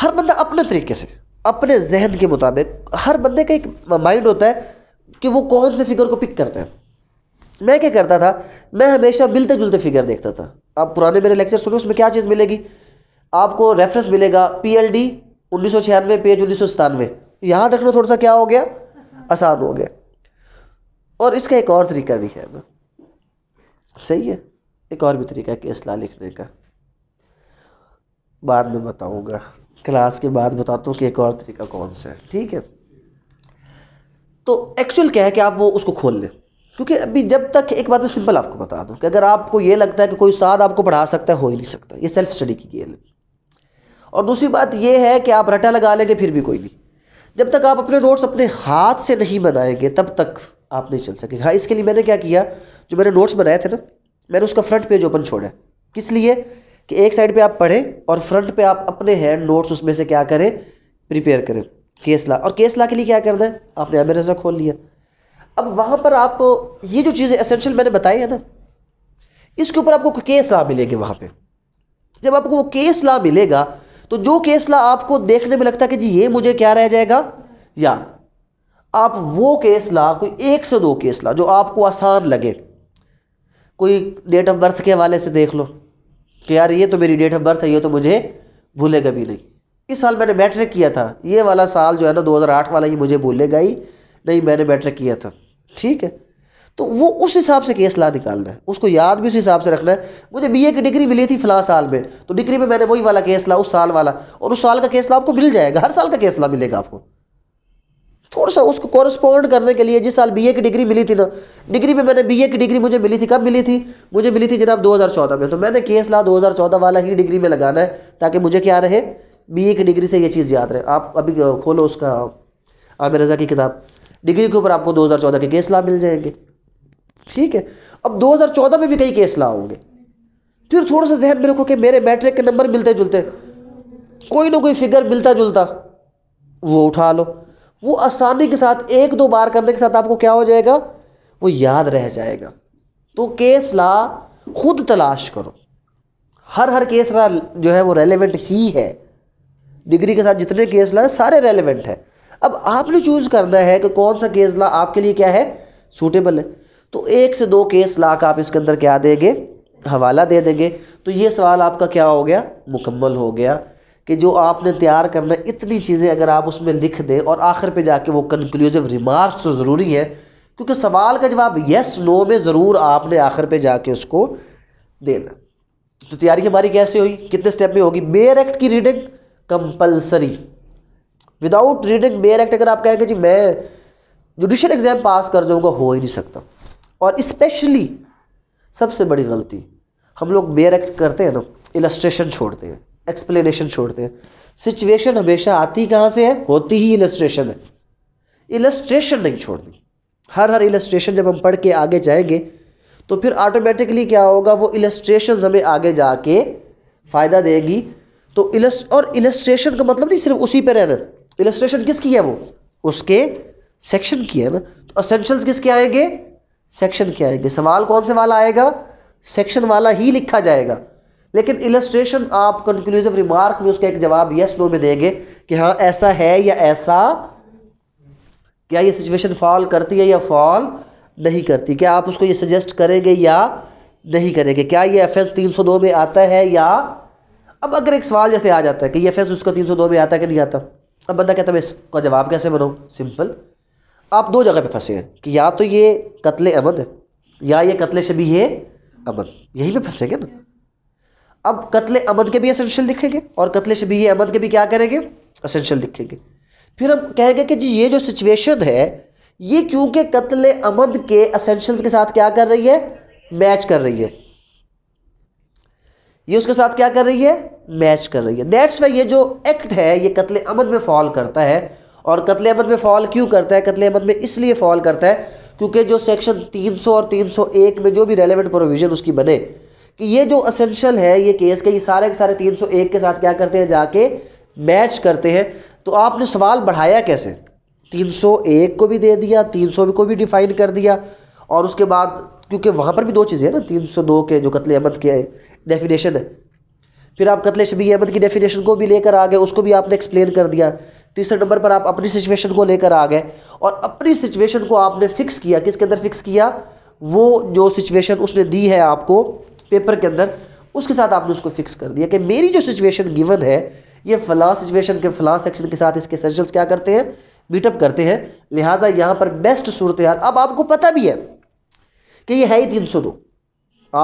हर बंदा अपने तरीके से अपने जहन के मुताबिक हर बंदे का एक माइंड होता है कि वो कौन से फिगर को पिक करता है मैं क्या करता था मैं हमेशा मिलते जुलते फिगर देखता था आप पुराने मेरे लेक्चर सुनो उसमें क्या चीज़ मिलेगी आपको रेफरेंस मिलेगा पी एल डी उन्नीस सौ छियानवे पेज उन्नीस सौ सतानवे यहाँ रखना थोड़ा सा क्या हो गया आसान हो गया और इसका एक और तरीका भी है ना सही है एक और भी तरीका है असला लिखने का बाद में बताऊंगा क्लास के बाद बताता हूँ कि एक और तरीका कौन सा है ठीक है तो एक्चुअल क्या है कि आप वो उसको खोल लें क्योंकि अभी जब तक एक बात मैं सिंपल आपको बता दूँ कि अगर आपको ये लगता है कि कोई उस्ताद आपको पढ़ा सकता है हो ही नहीं सकता ये सेल्फ स्टडी की गेम है और दूसरी बात यह है कि आप रटा लगा लेंगे फिर भी कोई नहीं जब तक आप अपने नोट्स अपने हाथ से नहीं बनाएंगे तब तक आप नहीं चल सकेंगे हाँ इसके लिए मैंने क्या किया जो मैंने नोट्स बनाए थे ना मैंने उसका फ्रंट पेज ओपन छोड़ा किस लिए कि एक साइड पे आप पढ़ें और फ्रंट पे आप अपने हैंड नोट्स उसमें से क्या करें प्रिपेयर करें केस ला और केस ला के लिए क्या करना है आपने रजा खोल लिया अब वहाँ पर आप ये जो चीज़ें असेंशियल मैंने बताई है ना इसके ऊपर आपको केस ला मिलेगी वहाँ पर जब आपको वो केस ला मिलेगा तो जो केस ला आपको देखने में लगता है कि जी ये मुझे क्या रह जाएगा याद आप वो केस ला कोई एक से दो केस ला जो आपको आसान लगे कोई डेट ऑफ बर्थ के हवाले से देख लो कि यार ये तो मेरी डेट ऑफ बर्थ है ये तो मुझे भूलेगा भी नहीं इस साल मैंने मैट्रिक किया था ये वाला साल जो है ना 2008 वाला ये मुझे भूलेगा ही नहीं मैंने मैट्रिक किया था ठीक है तो वो उस हिसाब से केस ला निकालना है उसको याद भी उस हिसाब से रखना है मुझे बीए की डिग्री मिली थी फिलहाल साल में तो डिग्री में मैंने वही वाला केस ला उस साल वाला और उस साल का केस ला आपको मिल जाएगा हर साल का केस ला मिलेगा आपको थोड़ा सा उसको कॉरस्पॉन्ड करने के लिए जिस साल बीए की डिग्री मिली थी ना डिग्री में मैंने बीए की डिग्री मुझे मिली थी कब मिली थी मुझे मिली थी जनाब 2014 में तो मैंने केस ला 2014 वाला ही डिग्री में लगाना है ताकि मुझे क्या रहे बीए की डिग्री से ये चीज़ याद रहे आप अभी खोलो उसका आमिर रज़ा की किताब डिग्री के ऊपर आपको दो के केस ला मिल जाएंगे ठीक है अब 2014 में भी कई केस ला होंगे फिर थोड़ा सा जहन में रखो कि मेरे मैट्रिक के नंबर मिलते जुलते कोई ना कोई फिगर मिलता जुलता वो उठा लो वो आसानी के साथ एक दो बार करने के साथ आपको क्या हो जाएगा वो याद रह जाएगा तो केस ला खुद तलाश करो हर हर केस ला जो है वो रेलिवेंट ही है डिग्री के साथ जितने केस ला सारे रेलिवेंट है अब आपने चूज़ करना है कि कौन सा केस ला आपके लिए क्या है सूटेबल है तो एक से दो केस लाख आप इसके अंदर क्या देंगे हवाला दे देंगे तो ये सवाल आपका क्या हो गया मुकम्मल हो गया कि जो आपने तैयार करना इतनी चीज़ें अगर आप उसमें लिख दें और आखिर पे जाके वो कंक्लूसिव रिमार्क्स तो ज़रूरी है क्योंकि सवाल का जवाब यस नो में ज़रूर आपने आखिर पे जाके उसको देना तो तैयारी हमारी कैसे हुई कितने स्टेप में होगी मेयर एक्ट की reading compulsory without reading bare act अगर आप कहेंगे जी मैं जुडिशल एग्ज़ाम पास कर जाऊँगा हो ही नहीं सकता और इस्पेशली सबसे बड़ी गलती हम लोग बेयर एक्ट करते हैं ना इलस्ट्रेशन छोड़ते हैं एक्सप्लेनेशन छोड़ते हैं सिचुएशन हमेशा आती कहाँ से है होती ही इलस्ट्रेशन है इलस्ट्रेशन नहीं छोड़नी हर हर इलस्ट्रेशन जब हम पढ़ के आगे जाएंगे तो फिर ऑटोमेटिकली क्या होगा वो इलस्ट्रेशन हमें आगे जाके फ़ायदा देगी तो इलस और इलस्ट्रेशन का मतलब नहीं सिर्फ उसी पर रहना इलस्ट्रेशन किसकी है वो उसके सेक्शन की है ना तो असेंशल्स किसके आएंगे सेक्शन क्या आएंगे सवाल कौन से वाला आएगा सेक्शन वाला ही लिखा जाएगा लेकिन इलस्ट्रेशन आप कंक्लूसिव रिमार्क में उसका एक जवाब यस नो में देंगे कि हाँ ऐसा है या ऐसा क्या ये सिचुएशन फॉल करती है या फॉल नहीं करती क्या आप उसको ये सजेस्ट करेंगे या नहीं करेंगे क्या ये एफ एस तीन सौ दो में आता है या अब अगर एक सवाल जैसे आ जाता है कि ये एफ एस उसका तीन सौ दो में आता है कि नहीं आता अब बंदा कहता है मैं इसका जवाब कैसे बनाऊँ सिंपल आप दो जगह पे फंसे हैं कि या तो ये कत्ल अमद है या ये कत्ले शबी है अमद यही पे फंसेंगे ना अब कत्ल अमद के भी असेंशियल दिखेंगे और कत्ले शबी है अमद के भी क्या करेंगे असेंशियल दिखेंगे फिर हम कहेंगे कि जी ये जो सिचुएशन है ये क्योंकि कत्ल अमद के असेंशियल के साथ क्या कर रही है मैच कर रही है ये उसके साथ क्या कर रही है मैच कर रही है दैट्स वाई ये जो एक्ट है ये कत्ल अमद में फॉल करता है और कतले अमद में फ़ॉल क्यों करता है कत्ल अमद में इसलिए फ़ॉल करता है क्योंकि जो सेक्शन 300 और 301 में जो भी रेलिवेंट प्रोविज़न उसकी बने कि ये जो असेंशल है ये केस के ये सारे के सारे 301 के साथ क्या करते हैं जाके मैच करते हैं तो आपने सवाल बढ़ाया कैसे 301 को भी दे दिया 300 को भी डिफ़ाइन कर दिया और उसके बाद क्योंकि वहाँ पर भी दो चीज़ें हैं ना तीन के जो कतले अहमद के डेफिनेशन है फिर आप कत्ल शबी अहमद की डेफिनेशन को भी लेकर आ गए उसको भी आपने एक्सप्लेन कर दिया तीसरे नंबर पर आप अपनी सिचुएशन को लेकर आ गए और अपनी सिचुएशन को आपने फिक्स किया किसके अंदर फिक्स किया वो जो सिचुएशन उसने दी है आपको पेपर के अंदर उसके साथ आपने उसको फिक्स कर दिया कि मेरी जो सिचुएशन गिवन है ये फ़लाँ सिचुएशन के फ़लाँ सेक्शन के साथ इसके सर्जल्स क्या करते हैं मीटअप करते हैं लिहाजा यहाँ पर बेस्ट सूरत हाल अब आपको पता भी है कि ये है ही तीन सौ दो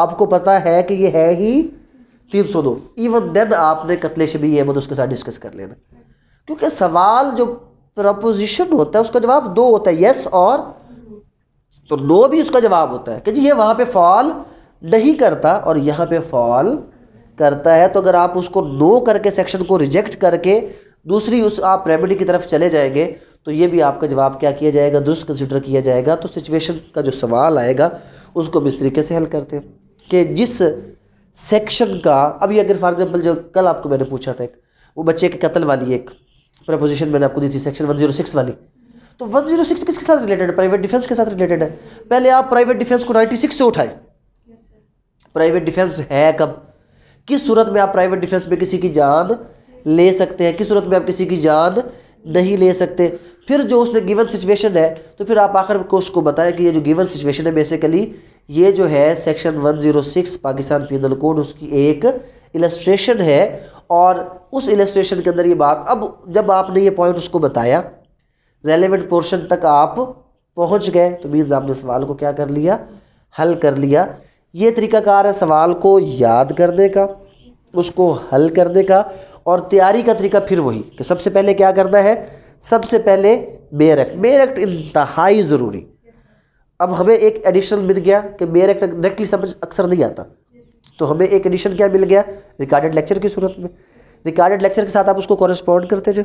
आपको पता है कि ये है ही तीन सौ दो इवन देन आपने कतले शबी अहमद उसके साथ डिस्कस कर लेना क्योंकि सवाल जो प्रपोजिशन होता है उसका जवाब दो होता है यस और तो नो भी उसका जवाब होता है कि जी ये वहाँ पे फॉल नहीं करता और यहाँ पे फॉल करता है तो अगर आप उसको नो करके सेक्शन को रिजेक्ट करके दूसरी उस आप रेमेडी की तरफ चले जाएंगे तो ये भी आपका जवाब क्या किया जाएगा दुरुस्त कंसिडर किया जाएगा तो सिचुएशन का जो सवाल आएगा उसको हम इस तरीके से हल करते हैं कि जिस सेक्शन का अभी अगर फॉर एग्ज़ाम्पल जो कल आपको मैंने पूछा था एक वो बच्चे के कत्ल वाली एक प्रपोजिशन मैंने आपको दी थी सेक्शन 106 वाली तो 106 किसके साथ रिलेटेड है प्राइवेट डिफेंस के साथ रिलेटेड है पहले आप प्राइवेट डिफेंस को 96 से उठाए प्राइवेट डिफेंस है कब किस सूरत में आप प्राइवेट डिफेंस में किसी की जान ले सकते हैं किस सूरत में आप किसी की जान नहीं ले सकते फिर जो उसने गिवन सिचुएशन है तो फिर आप आखिर को उसको बताएं कि ये जो गिवन सिचुएशन है बेसिकली ये जो है सेक्शन 106 पाकिस्तान पीनल कोड उसकी एक इलस्ट्रेशन है और उस इलेस्ट्रेशन के अंदर ये बात अब जब आपने ये पॉइंट उसको बताया रेलिवेंट पोर्शन तक आप पहुंच गए तो मीन्स आपने सवाल को क्या कर लिया हल कर लिया ये तरीकाकार है सवाल को याद करने का उसको हल करने का और तैयारी का तरीका फिर वही कि सबसे पहले क्या करना है सबसे पहले मेयर एक्ट मेयर एक्ट इंतहाई ज़रूरी अब हमें एक एडिशनल मिल गया कि मेयर एक्ट डायरेक्टली समझ अक्सर नहीं आता तो हमें एक एडिशन क्या मिल गया रिकॉर्डेड लेक्चर की सूरत में रिकॉर्डेड लेक्चर के साथ आप उसको कॉरेस्पॉन्ड करते जाए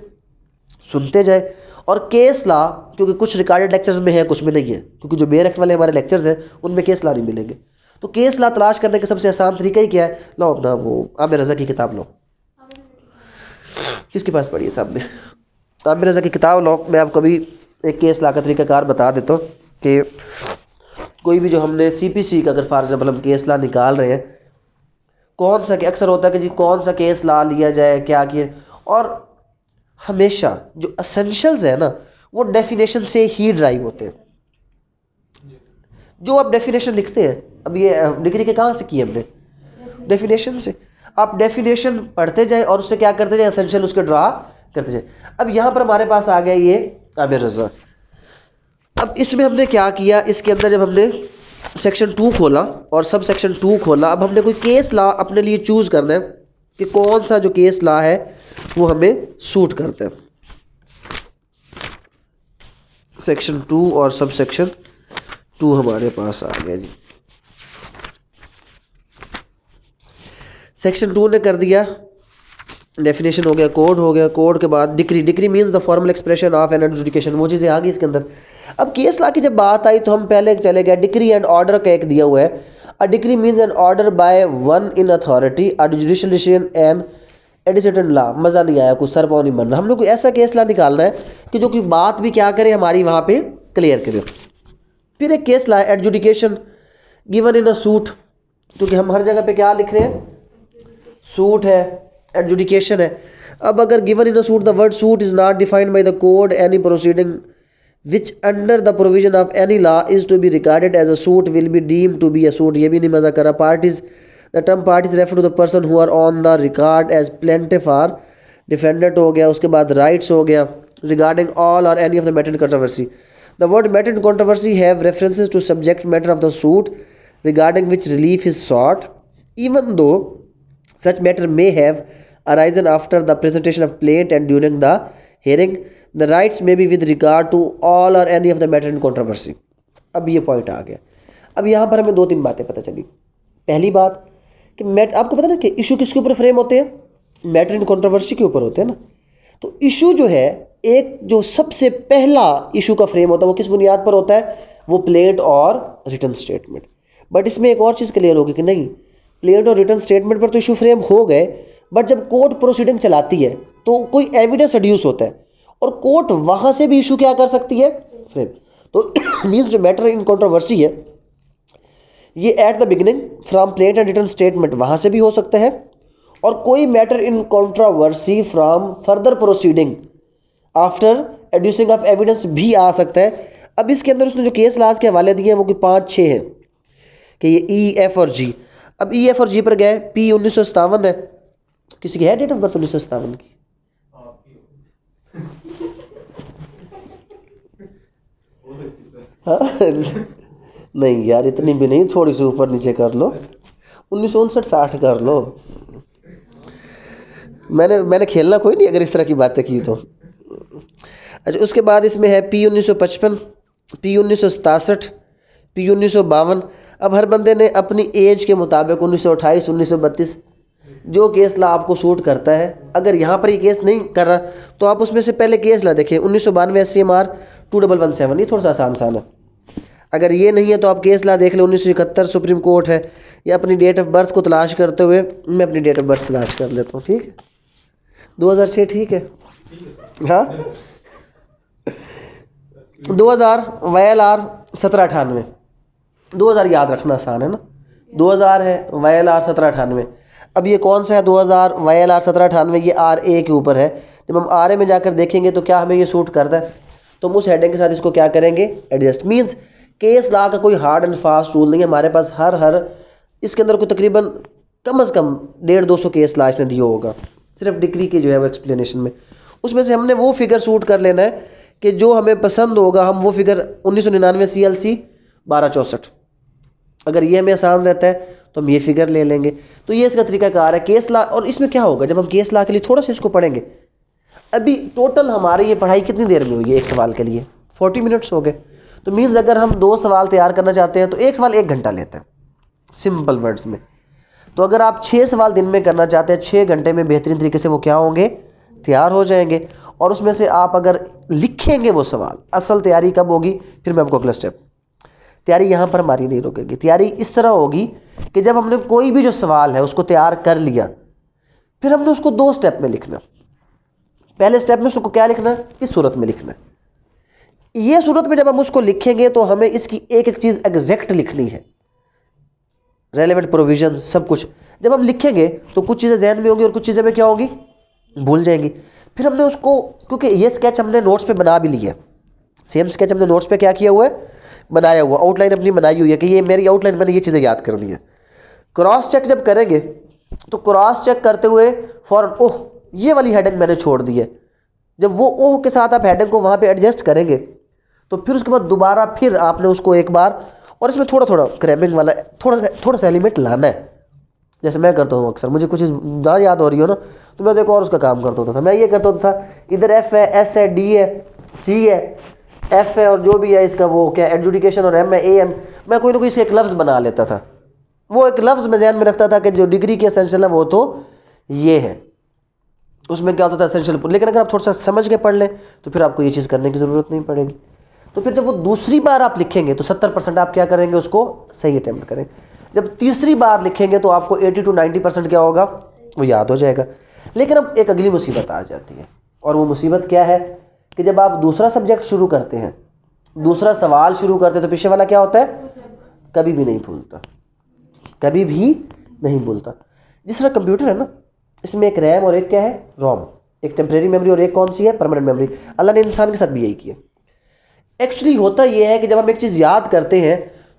सुनते जाए और केस ला क्योंकि कुछ रिकॉर्डेड लेक्चर्स में है कुछ में नहीं है क्योंकि जो मेयर एक्ट वाले हमारे लेक्चर्स हैं उनमें केस ला नहीं मिलेंगे तो केस ला तलाश करने का सबसे आसान तरीका ही क्या है लो अपना वो आमिर रज़ा की किताब लो किसके पास पढ़िए साहब सामने आमिर रज़ा की किताब लो मैं आपको अभी एक केस ला का तरीकाकार बता देता हूँ कि कोई भी जो हमने सी पी सी का अगर फॉर एग्ज़ाम्पल हम केस ला निकाल रहे हैं कौन सा अक्सर होता है कि जी कौन सा केस ला लिया जाए क्या किया और हमेशा जो असेंशल्स है ना वो डेफिनेशन से ही ड्राइव होते हैं जो आप डेफिनेशन लिखते हैं अब ये डिग्री के कहाँ से की हमने डेफिनेशन से आप डेफिनेशन पढ़ते जाए और उससे क्या करते जाए असेंशियल उसके ड्रा करते जाए अब यहाँ पर हमारे पास आ गया ये आमिर रजा अब इसमें हमने क्या किया इसके अंदर जब हमने सेक्शन टू खोला और सब सेक्शन टू खोला अब हमने कोई केस ला अपने लिए चूज़ करना है कि कौन सा जो केस ला है वो हमें सूट करता है सेक्शन टू और सब सेक्शन टू हमारे पास आ गया जी सेक्शन टू ने कर दिया डेफिनेशन हो गया कोड हो गया कोड के बाद decree decree means the formal expression of an adjudication वो चीज़ें आ गई इसके अंदर अब केस ला की जब बात आई तो हम पहले चले गए डिग्री एंड ऑर्डर का एक दिया हुआ है a decree means an order by one in authority a judicial decision and a decided law मज़ा नहीं आया कुछ सर पाओ नहीं बन रहा हम लोग को ऐसा केस ला निकालना है कि जो कि बात भी क्या करे हमारी वहाँ पे क्लियर करे फिर एक case law adjudication given in a suit क्योंकि हम हर जगह पर क्या लिख रहे हैं सूट है एडजुडिकेशन है अब अगर given in suit the word suit is not defined by the code any proceeding which under the provision of any law is to be recorded as a suit will be deemed to be a suit ये भी नहीं मजा करा parties the term parties refer to the person who are on the record as plaintiff or defendant हो गया उसके बाद rights हो गया रिगार्डिंग ऑल और any of the matter controversy the word matter in controversy have references to subject matter of the suit regarding which relief is sought even though such matter may have arisen after the presentation of plaint and during the hearing the rights may be with regard to all or any of the matter in controversy अब ये point आ गया अब यहाँ पर हमें दो तीन बातें पता चली पहली बात कि मैट आपको पता ना कि इशू किसके ऊपर फ्रेम होते हैं मैटर इन कंट्रोवर्सी के ऊपर होते हैं ना तो इशू जो है एक जो सबसे पहला इशू का फ्रेम होता है वो किस बुनियाद पर होता है वो प्लेट और रिटर्न स्टेटमेंट बट इसमें एक और चीज़ क्लियर होगी कि नहीं प्लेट और रिटर्न स्टेटमेंट पर तो इशू फ्रेम हो गए बट जब कोर्ट प्रोसीडिंग चलाती है तो कोई एविडेंस एड्यूस होता है और कोर्ट वहाँ से भी इशू क्या कर सकती है फ्रेम तो मीन्स जो मैटर इन कॉन्ट्रोवर्सी है ये at the beginning from plaint and written statement वहाँ से भी हो सकता है और कोई matter in controversy from further proceeding after adducing of evidence भी आ सकता है अब इसके अंदर उसने जो केस लाज के हवाले दिए हैं वो कि पाँच छः हैं कि ये ई e, एफ और जी अब ई e, एफ और जी पर गए पी उन्नीस सौ सतावन है किसी की है डेट ऑफ बर्थ उन्नीस सौ सतावन की हाँ, नहीं यार इतनी भी नहीं थोड़ी सी ऊपर नीचे कर लो उन्नीस सौ उनसठ साठ कर लो मैंने मैंने खेलना कोई नहीं अगर इस तरह की बातें की तो अच्छा उसके बाद इसमें है पी उन्नीस सौ पचपन पी उन्नीस सौ सतासठ पी उन्नीस सौ बावन अब हर बंदे ने अपनी एज के मुताबिक उन्नीस सौ अट्ठाईस उन्नीस सौ बत्तीस जो केस ला आपको सूट करता है अगर यहाँ पर ये केस नहीं कर रहा तो आप उसमें से पहले केस ला देखें उन्नीस सौ बानवे S C M R two double one seven ये थोड़ा सा आसान आसान है अगर ये नहीं है तो आप केस ला देख लें उन्नीस सौ इकहत्तर सुप्रीम कोर्ट है या अपनी डेट ऑफ बर्थ को तलाश करते हुए मैं अपनी डेट ऑफ बर्थ तलाश कर लेता हूँ ठीक है दो हज़ार छः ठीक है हाँ दो हज़ार एल आर सत्रह अठानवे दो हज़ार याद रखना आसान है ना दो हज़ार है एल आर सत्रह अठानवे अब ये कौन सा है 2000 वाई एल आर सत्रह अठानवे ये आर ए के ऊपर है जब हम आर ए में जाकर देखेंगे तो क्या हमें ये सूट करता है तो हम उस हेडिंग के साथ इसको क्या करेंगे एडजस्ट मीन्स केस ला का कोई हार्ड एंड फास्ट रूल नहीं है हमारे पास हर हर इसके अंदर कोई तकरीबन कम अज़ कम डेढ़ दो सौ केस ला इसने दिया होगा सिर्फ डिग्री के जो है वो एक्सप्लेनेशन में उसमें से हमने वो फिगर सूट कर लेना है कि जो हमें पसंद होगा हम वो फिगर उन्नीस सौ निन्यानवे सी एल सी बारह चौंसठ अगर ये हमें आसान रहता है तो हम ये फिगर ले लेंगे तो ये इसका तरीका कार है केस ला और इसमें क्या होगा जब हम केस ला के लिए थोड़ा सा इसको पढ़ेंगे अभी टोटल हमारे ये पढ़ाई कितनी देर में हुई है एक सवाल के लिए फोर्टी मिनट्स हो गए तो मीन्स अगर हम दो सवाल तैयार करना चाहते हैं तो एक सवाल एक घंटा लेते हैं सिंपल वर्ड्स में तो अगर आप छः सवाल दिन में करना चाहते हैं छः घंटे में बेहतरीन तरीके से वो क्या होंगे तैयार हो जाएंगे और उसमें से आप अगर लिखेंगे वो सवाल असल तैयारी कब होगी फिर मैं आपको अगला स्टेप तैयारी यहाँ पर हमारी नहीं रुकेगी तैयारी इस तरह होगी कि जब हमने कोई भी जो सवाल है उसको तैयार कर लिया फिर हमने उसको दो स्टेप में लिखना पहले स्टेप में उसको क्या लिखना है इस सूरत में लिखना ये सूरत में जब हम उसको लिखेंगे तो हमें इसकी एक एक चीज़ एग्जैक्ट लिखनी है रेलिवेंट प्रोविजन सब कुछ जब हम लिखेंगे तो कुछ चीज़ें जहन में होंगी और कुछ चीज़ें में क्या होंगी भूल जाएंगी फिर हमने उसको क्योंकि ये स्केच हमने नोट्स पर बना भी लिया सेम स्केच हमने नोट्स पर क्या किया हुआ है बनाया हुआ आउटलाइन अपनी बनाई हुई है कि ये मेरी आउटलाइन मैंने ये चीज़ें याद कर दी है क्रॉस चेक जब करेंगे तो क्रॉस चेक करते हुए फ़ौर ओह ये वाली हेडिंग मैंने छोड़ दी है जब वो ओह के साथ आप हेडिंग को वहाँ पे एडजस्ट करेंगे तो फिर उसके बाद दोबारा फिर आपने उसको एक बार और इसमें थोड़ा थोड़ा क्रैमिंग वाला थोड़ा सा थोड़ा सा एलिमेंट लाना है जैसे मैं करता हूँ अक्सर मुझे कुछ ना याद हो रही हो ना तो मैं देखो और उसका काम करता होता था मैं ये करता होता था इधर एफ़ है एस है डी है सी है एफ़ है और जो भी है इसका वो क्या एडजुडिकेशन और एम है ए एम मैं कोई ना कोई इसका एक लफ्ज़ बना लेता था वो एक लफ्ज़ मैं जहन में रखता था कि जो डिग्री के असेंशल है वो तो ये है उसमें क्या होता था असेंशल लेकिन अगर आप थोड़ा सा समझ के पढ़ लें तो फिर आपको ये चीज़ करने की ज़रूरत नहीं पड़ेगी तो फिर जब वो दूसरी बार आप लिखेंगे तो सत्तर परसेंट आप क्या करेंगे उसको सही अटैम्प्ट करेंगे जब तीसरी बार लिखेंगे तो आपको एटी टू नाइन्टी परसेंट क्या होगा वो याद हो जाएगा लेकिन अब एक अगली मुसीबत आ जाती है और वो मुसीबत क्या है कि जब आप दूसरा सब्जेक्ट शुरू करते हैं दूसरा सवाल शुरू करते हैं तो पीछे वाला क्या होता है कभी भी नहीं भूलता कभी भी नहीं भूलता जिस तरह कंप्यूटर है ना इसमें एक रैम और एक क्या है रोम एक टेम्प्रेरी मेमोरी और एक कौन सी है परमानेंट मेमोरी अल्लाह ने इंसान के साथ भी यही किया एक्चुअली होता यह है कि जब हम एक चीज़ याद करते हैं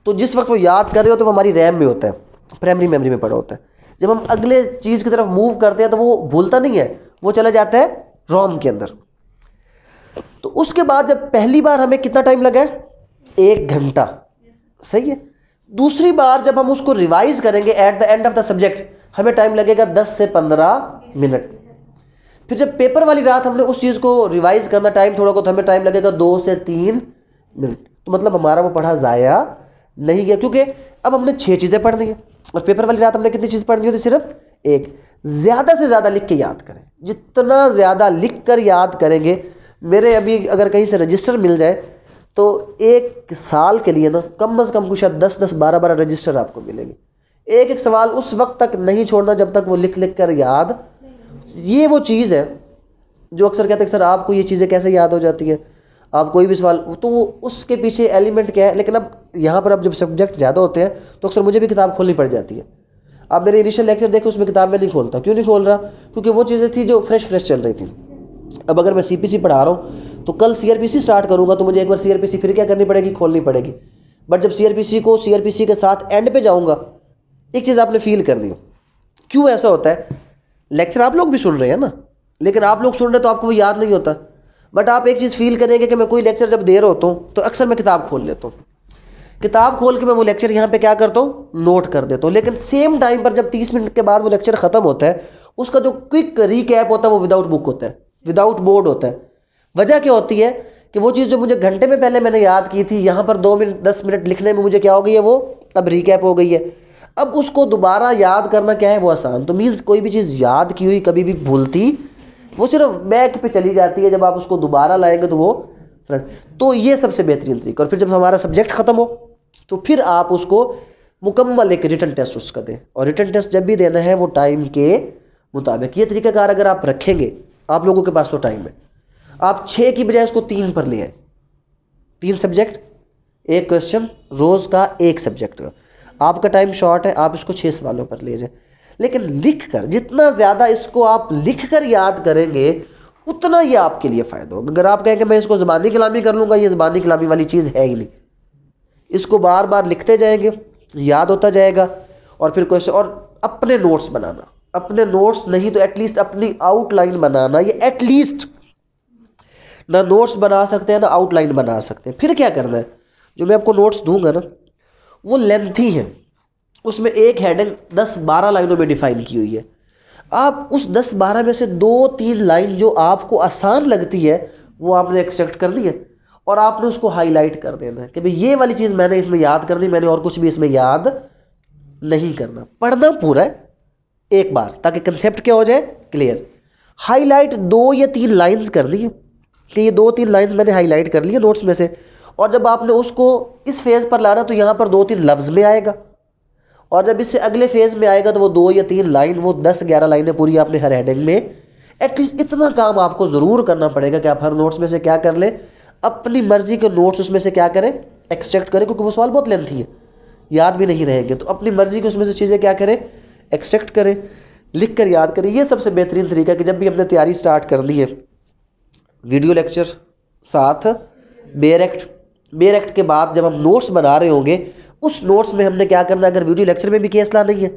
तो जिस वक्त वो याद कर रहे हो तो वो हमारी रैम में होता है प्राइमरी मेमोरी में पड़ा होता है जब हम अगले चीज़ की तरफ मूव करते हैं तो वो भूलता नहीं है वो चला जाता है रोम के अंदर तो उसके बाद जब पहली बार हमें कितना टाइम लगा है एक घंटा सही है दूसरी बार जब हम उसको रिवाइज करेंगे at the end of the subject हमें टाइम लगेगा दस से पंद्रह मिनट फिर जब पेपर वाली रात हमने उस चीज़ को रिवाइज करना टाइम थोड़ा को तो हमें टाइम लगेगा दो से तीन मिनट तो मतलब हमारा वो पढ़ा ज़ाया नहीं गया क्योंकि अब हमने छः चीज़ें पढ़नी हैं और पेपर वाली रात हमने कितनी चीज़ पढ़नी होती सिर्फ एक ज़्यादा से ज़्यादा लिख के याद करें जितना ज़्यादा लिख कर याद करेंगे मेरे अभी अगर कहीं से रजिस्टर मिल जाए तो एक साल के लिए ना कम अज़ कम कुछ दस दस बारह बारह रजिस्टर आपको मिलेंगे एक एक सवाल उस वक्त तक नहीं छोड़ना जब तक वो लिख लिख कर याद ये वो चीज़ है जो अक्सर कहते हैं सर आपको ये चीज़ें कैसे याद हो जाती हैं आप कोई भी सवाल तो वो उसके पीछे एलिमेंट क्या है लेकिन अब यहाँ पर अब जब सब्जेक्ट ज़्यादा होते हैं तो अक्सर मुझे भी किताब खोलनी पड़ जाती है आप मेरे इनिशियल लेक्चर देखें उसमें किताब में नहीं खोलता क्यों नहीं खोल रहा क्योंकि वो चीज़ें थी जो फ्रेश फ्रेश चल रही थी अब अगर मैं सी पढ़ा रहा हूँ तो कल सी स्टार्ट करूँगा तो मुझे एक बार सी फिर क्या करनी पड़ेगी खोलनी पड़ेगी बट जब सी को सी के साथ एंड पे जाऊँगा एक चीज़ आपने फील कर दी क्यों ऐसा होता है लेक्चर आप लोग भी सुन रहे हैं ना लेकिन आप लोग सुन रहे तो आपको वो याद नहीं होता बट आप एक चीज़ फील करेंगे कि मैं कोई लेक्चर जब दे रहा होता हूँ तो अक्सर मैं किताब खोल लेता हूँ किताब खोल के मैं वो लेक्चर यहाँ पे क्या करता हूँ नोट कर देता हूँ लेकिन सेम टाइम पर जब तीस मिनट के बाद वो लेक्चर ख़त्म होता है उसका जो क्विक रिकैप होता है वो विदाउट बुक होता है विदाउट बोर्ड होता है वजह क्या होती है कि वो चीज़ जो मुझे घंटे में पहले मैंने याद की थी यहाँ पर दो मिनट दस मिनट लिखने में मुझे क्या हो गई है वो अब रिकैप हो गई है अब उसको दोबारा याद करना क्या है वो आसान तो मीन्स कोई भी चीज़ याद की हुई कभी भी भूलती वो सिर्फ बैक पे चली जाती है जब आप उसको दोबारा लाएंगे तो वो फ्रंट तो ये सबसे बेहतरीन तरीका और फिर जब हमारा सब्जेक्ट ख़त्म हो तो फिर आप उसको मुकम्मल एक रिटर्न टेस्ट उसका दें और रिटर्न टेस्ट जब भी देना है वो टाइम के मुताबिक ये तरीकाकार अगर आप रखेंगे आप लोगों के पास तो टाइम है आप छः की बजाय उसको तीन पर ले आए तीन सब्जेक्ट एक क्वेश्चन रोज़ का एक सब्जेक्ट का आपका टाइम शॉर्ट है आप इसको छः सवालों पर ले जाए लेकिन लिख कर जितना ज़्यादा इसको आप लिख कर याद करेंगे उतना ही आपके लिए फ़ायदा होगा अगर आप कहें कि मैं इसको ज़बानी कलामी कर लूँगा ये ज़बानी कलामी वाली चीज़ है ही नहीं इसको बार बार लिखते जाएंगे याद होता जाएगा और फिर क्वेश्चन और अपने नोट्स बनाना अपने नोट्स नहीं तो एटलीस्ट अपनी आउटलाइन बनाना ये एटलीस्ट ना नोट्स बना सकते हैं ना आउटलाइन बना सकते हैं फिर क्या करना है जो मैं आपको नोट्स दूंगा ना वो लेंथी हैं उसमें एक हेडिंग दस बारह लाइनों में डिफाइन की हुई है आप उस दस बारह में से दो तीन लाइन जो आपको आसान लगती है वो आपने एक्सट्रैक्ट कर दी है और आपने उसको हाईलाइट कर देना है कि भाई ये वाली चीज़ मैंने इसमें याद कर दी मैंने और कुछ भी इसमें याद नहीं करना पढ़ना पूरा है एक बार ताकि कंसेप्ट क्या हो जाए क्लियर हाईलाइट दो या तीन लाइंस कर है कि तो ये दो तीन लाइंस मैंने हाईलाइट कर लिए नोट्स में से और जब आपने उसको इस फेज़ पर लाना तो यहाँ पर दो तीन लफ्ज़ में आएगा और जब इससे अगले फेज़ में आएगा तो वो दो या तीन लाइन वो दस ग्यारह लाइनें पूरी आपने हर हेडिंग में एटलीस्ट इतना काम आपको ज़रूर करना पड़ेगा कि आप हर नोट्स में से क्या कर लें अपनी मर्ज़ी के नोट्स उसमें से क्या करें एक्सट्रैक्ट करें क्योंकि वो सवाल बहुत लेंथी है याद भी नहीं रहेंगे तो अपनी मर्ज़ी के उसमें से चीज़ें क्या करें एक्सट्रैक्ट करें लिख कर याद करें ये सबसे बेहतरीन तरीका कि जब भी हमने तैयारी स्टार्ट करनी है वीडियो लेक्चर साथ बेयर एक्ट बेयर एक्ट के बाद जब हम नोट्स बना रहे होंगे उस नोट्स में हमने क्या करना है अगर वीडियो लेक्चर में भी केस ला नहीं है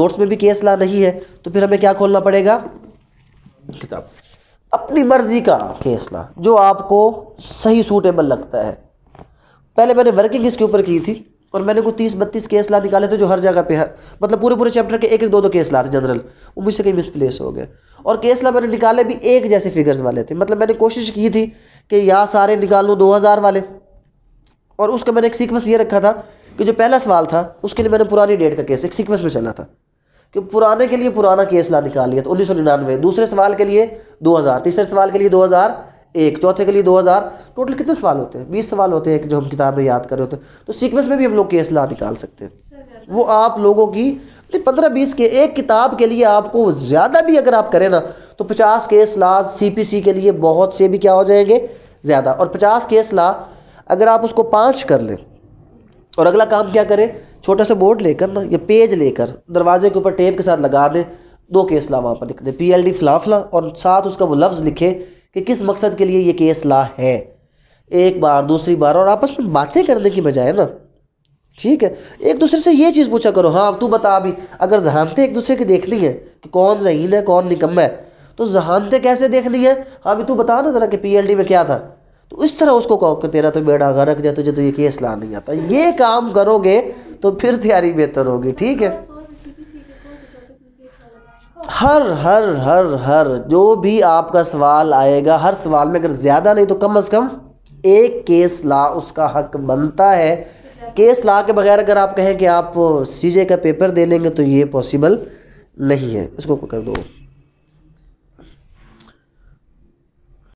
नोट्स में भी केस ला नहीं है तो फिर हमें क्या खोलना पड़ेगा किताब अपनी मर्जी का केस ला जो आपको सही सूटेबल लगता है पहले मैंने वर्किंग इसके ऊपर की थी और मैंने कुछ तीस बत्तीस केस ला निकाले थे जो हर जगह पे है मतलब पूरे पूरे चैप्टर के एक एक दो दो केस ला थे जनरल वो मुझसे कहीं मिसप्लेस हो गए और केस ला मैंने निकाले भी एक जैसे फिगर्स वाले थे मतलब मैंने कोशिश की थी कि यहाँ सारे निकाल लूँ दो हज़ार वाले और उसका मैंने एक सीक्वेंस ये रखा था कि जो पहला सवाल था उसके लिए मैंने पुरानी डेट का केस एक सीक्वेंस में चला था कि पुराने के लिए पुराना केस ला निकाल लिया था उन्नीस सौ निन्यानवे दूसरे सवाल के लिए दो हज़ार तीसरे सवाल के लिए दो हज़ार एक चौथे के लिए दो हज़ार टोटल कितने सवाल होते हैं बीस सवाल होते हैं एक जो हम किताब में याद कर रहे होते हैं तो सीक्वेंस में भी हम लोग केस ला निकाल सकते हैं वो आप लोगों की पंद्रह बीस के एक किताब के लिए आपको ज़्यादा भी अगर आप करें ना तो पचास केस ला सी के लिए बहुत से भी क्या हो जाएंगे ज़्यादा और पचास केस ला अगर आप उसको पाँच कर लें और अगला काम क्या करें छोटा सा बोर्ड लेकर ना या पेज लेकर दरवाजे के ऊपर टेप के साथ लगा दें दो केस ला वहाँ पर लिख दें पी एल डी फलाफला और साथ उसका वो लफ्ज़ लिखें कि किस मकसद के लिए ये केस ला है एक बार दूसरी बार और आपस में बातें करने की बजाय ना ठीक है एक दूसरे से ये चीज़ पूछा करो हाँ तू बता अभी अगर जहानते एक दूसरे की देखनी है कि कौन जहीन है कौन निकम्मा है तो जहानते कैसे देखनी है हाँ अभी तू बता ना ज़रा कि पीएलडी में क्या था तो इस तरह उसको कहो कि तेरा तो बेड़ा गरक जाए तुझे तो ये केस ला नहीं आता ये काम करोगे तो फिर तैयारी बेहतर होगी ठीक है हर हर हर हर जो भी आपका सवाल आएगा हर सवाल में अगर ज़्यादा नहीं तो कम अज़ कम एक केस ला उसका हक बनता है केस ला के बगैर अगर आप कहें कि आप सीजे का पेपर दे लेंगे तो ये पॉसिबल नहीं है इसको कर दो